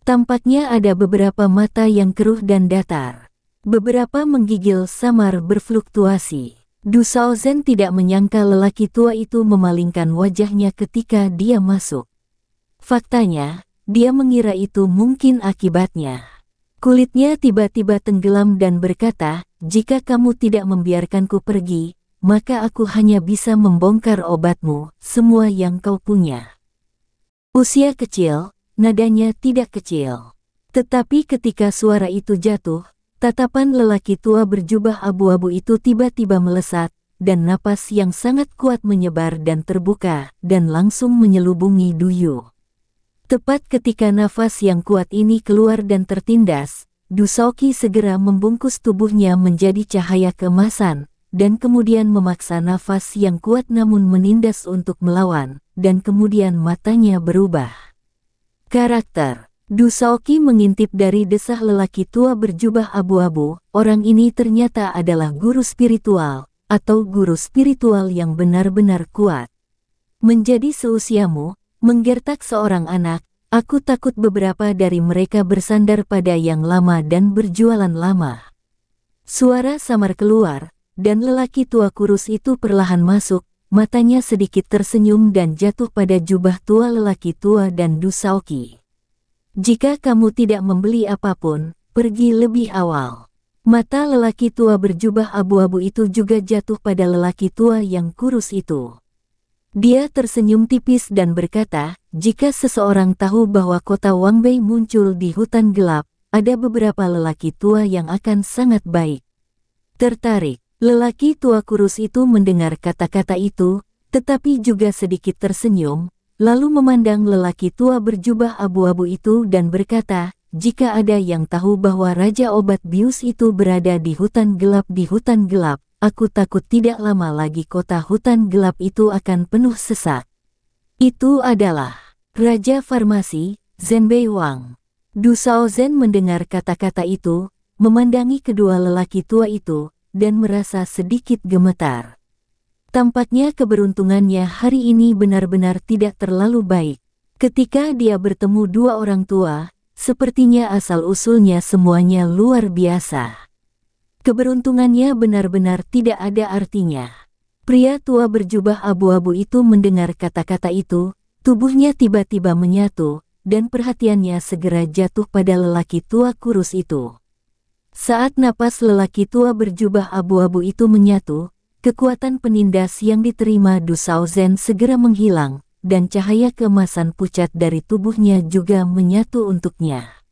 Tampaknya ada beberapa mata yang keruh dan datar. Beberapa menggigil samar berfluktuasi. Dusao Zen tidak menyangka lelaki tua itu memalingkan wajahnya ketika dia masuk. Faktanya, dia mengira itu mungkin akibatnya. Kulitnya tiba-tiba tenggelam dan berkata, jika kamu tidak membiarkanku pergi, maka aku hanya bisa membongkar obatmu, semua yang kau punya. Usia kecil, nadanya tidak kecil. Tetapi ketika suara itu jatuh, tatapan lelaki tua berjubah abu-abu itu tiba-tiba melesat, dan napas yang sangat kuat menyebar dan terbuka, dan langsung menyelubungi Duyu. Tepat ketika nafas yang kuat ini keluar dan tertindas, Dusoki segera membungkus tubuhnya menjadi cahaya kemasan, dan kemudian memaksa nafas yang kuat namun menindas untuk melawan, dan kemudian matanya berubah. Karakter Dusoki mengintip dari desah lelaki tua berjubah abu-abu, orang ini ternyata adalah guru spiritual, atau guru spiritual yang benar-benar kuat. Menjadi seusiamu, menggertak seorang anak, aku takut beberapa dari mereka bersandar pada yang lama dan berjualan lama. Suara samar keluar, dan lelaki tua kurus itu perlahan masuk, matanya sedikit tersenyum dan jatuh pada jubah tua lelaki tua dan Dusaoki. Jika kamu tidak membeli apapun, pergi lebih awal. Mata lelaki tua berjubah abu-abu itu juga jatuh pada lelaki tua yang kurus itu. Dia tersenyum tipis dan berkata, jika seseorang tahu bahwa kota Wangbei muncul di hutan gelap, ada beberapa lelaki tua yang akan sangat baik. Tertarik, lelaki tua kurus itu mendengar kata-kata itu, tetapi juga sedikit tersenyum, lalu memandang lelaki tua berjubah abu-abu itu dan berkata, jika ada yang tahu bahwa Raja Obat Bius itu berada di hutan gelap di hutan gelap, aku takut tidak lama lagi kota hutan gelap itu akan penuh sesak. Itu adalah Raja Farmasi, Zenbei Wang. Du Shao Zen mendengar kata-kata itu, memandangi kedua lelaki tua itu, dan merasa sedikit gemetar. Tampaknya keberuntungannya hari ini benar-benar tidak terlalu baik. Ketika dia bertemu dua orang tua, sepertinya asal-usulnya semuanya luar biasa. Keberuntungannya benar-benar tidak ada artinya. Pria tua berjubah abu-abu itu mendengar kata-kata itu, tubuhnya tiba-tiba menyatu, dan perhatiannya segera jatuh pada lelaki tua kurus itu. Saat napas lelaki tua berjubah abu-abu itu menyatu, kekuatan penindas yang diterima Du Zen segera menghilang, dan cahaya kemasan pucat dari tubuhnya juga menyatu untuknya.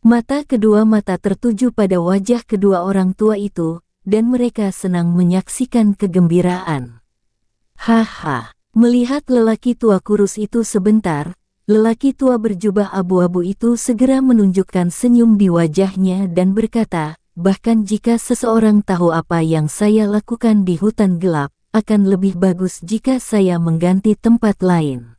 Mata kedua mata tertuju pada wajah kedua orang tua itu, dan mereka senang menyaksikan kegembiraan. Haha, melihat lelaki tua kurus itu sebentar, lelaki tua berjubah abu-abu itu segera menunjukkan senyum di wajahnya dan berkata, bahkan jika seseorang tahu apa yang saya lakukan di hutan gelap, akan lebih bagus jika saya mengganti tempat lain.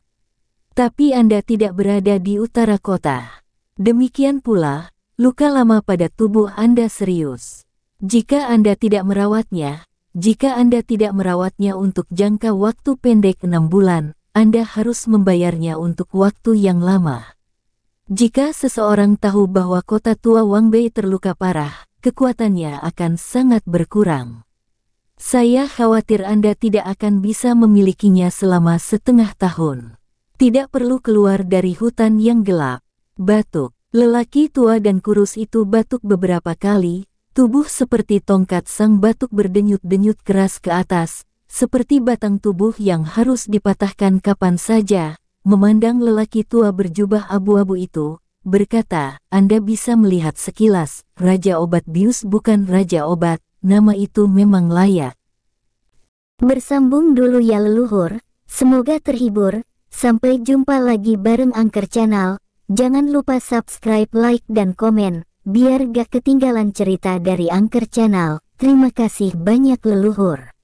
Tapi Anda tidak berada di utara kota. Demikian pula, luka lama pada tubuh Anda serius. Jika Anda tidak merawatnya, jika Anda tidak merawatnya untuk jangka waktu pendek enam bulan, Anda harus membayarnya untuk waktu yang lama. Jika seseorang tahu bahwa kota tua Wangbei terluka parah, kekuatannya akan sangat berkurang. Saya khawatir Anda tidak akan bisa memilikinya selama setengah tahun. Tidak perlu keluar dari hutan yang gelap batuk. Lelaki tua dan kurus itu batuk beberapa kali, tubuh seperti tongkat sang batuk berdenyut-denyut keras ke atas, seperti batang tubuh yang harus dipatahkan kapan saja. Memandang lelaki tua berjubah abu-abu itu, berkata, Anda bisa melihat sekilas, Raja Obat Bius bukan Raja Obat, nama itu memang layak. Bersambung dulu ya leluhur, semoga terhibur, sampai jumpa lagi bareng Angker Channel. Jangan lupa subscribe, like, dan komen, biar gak ketinggalan cerita dari Angker Channel. Terima kasih banyak leluhur.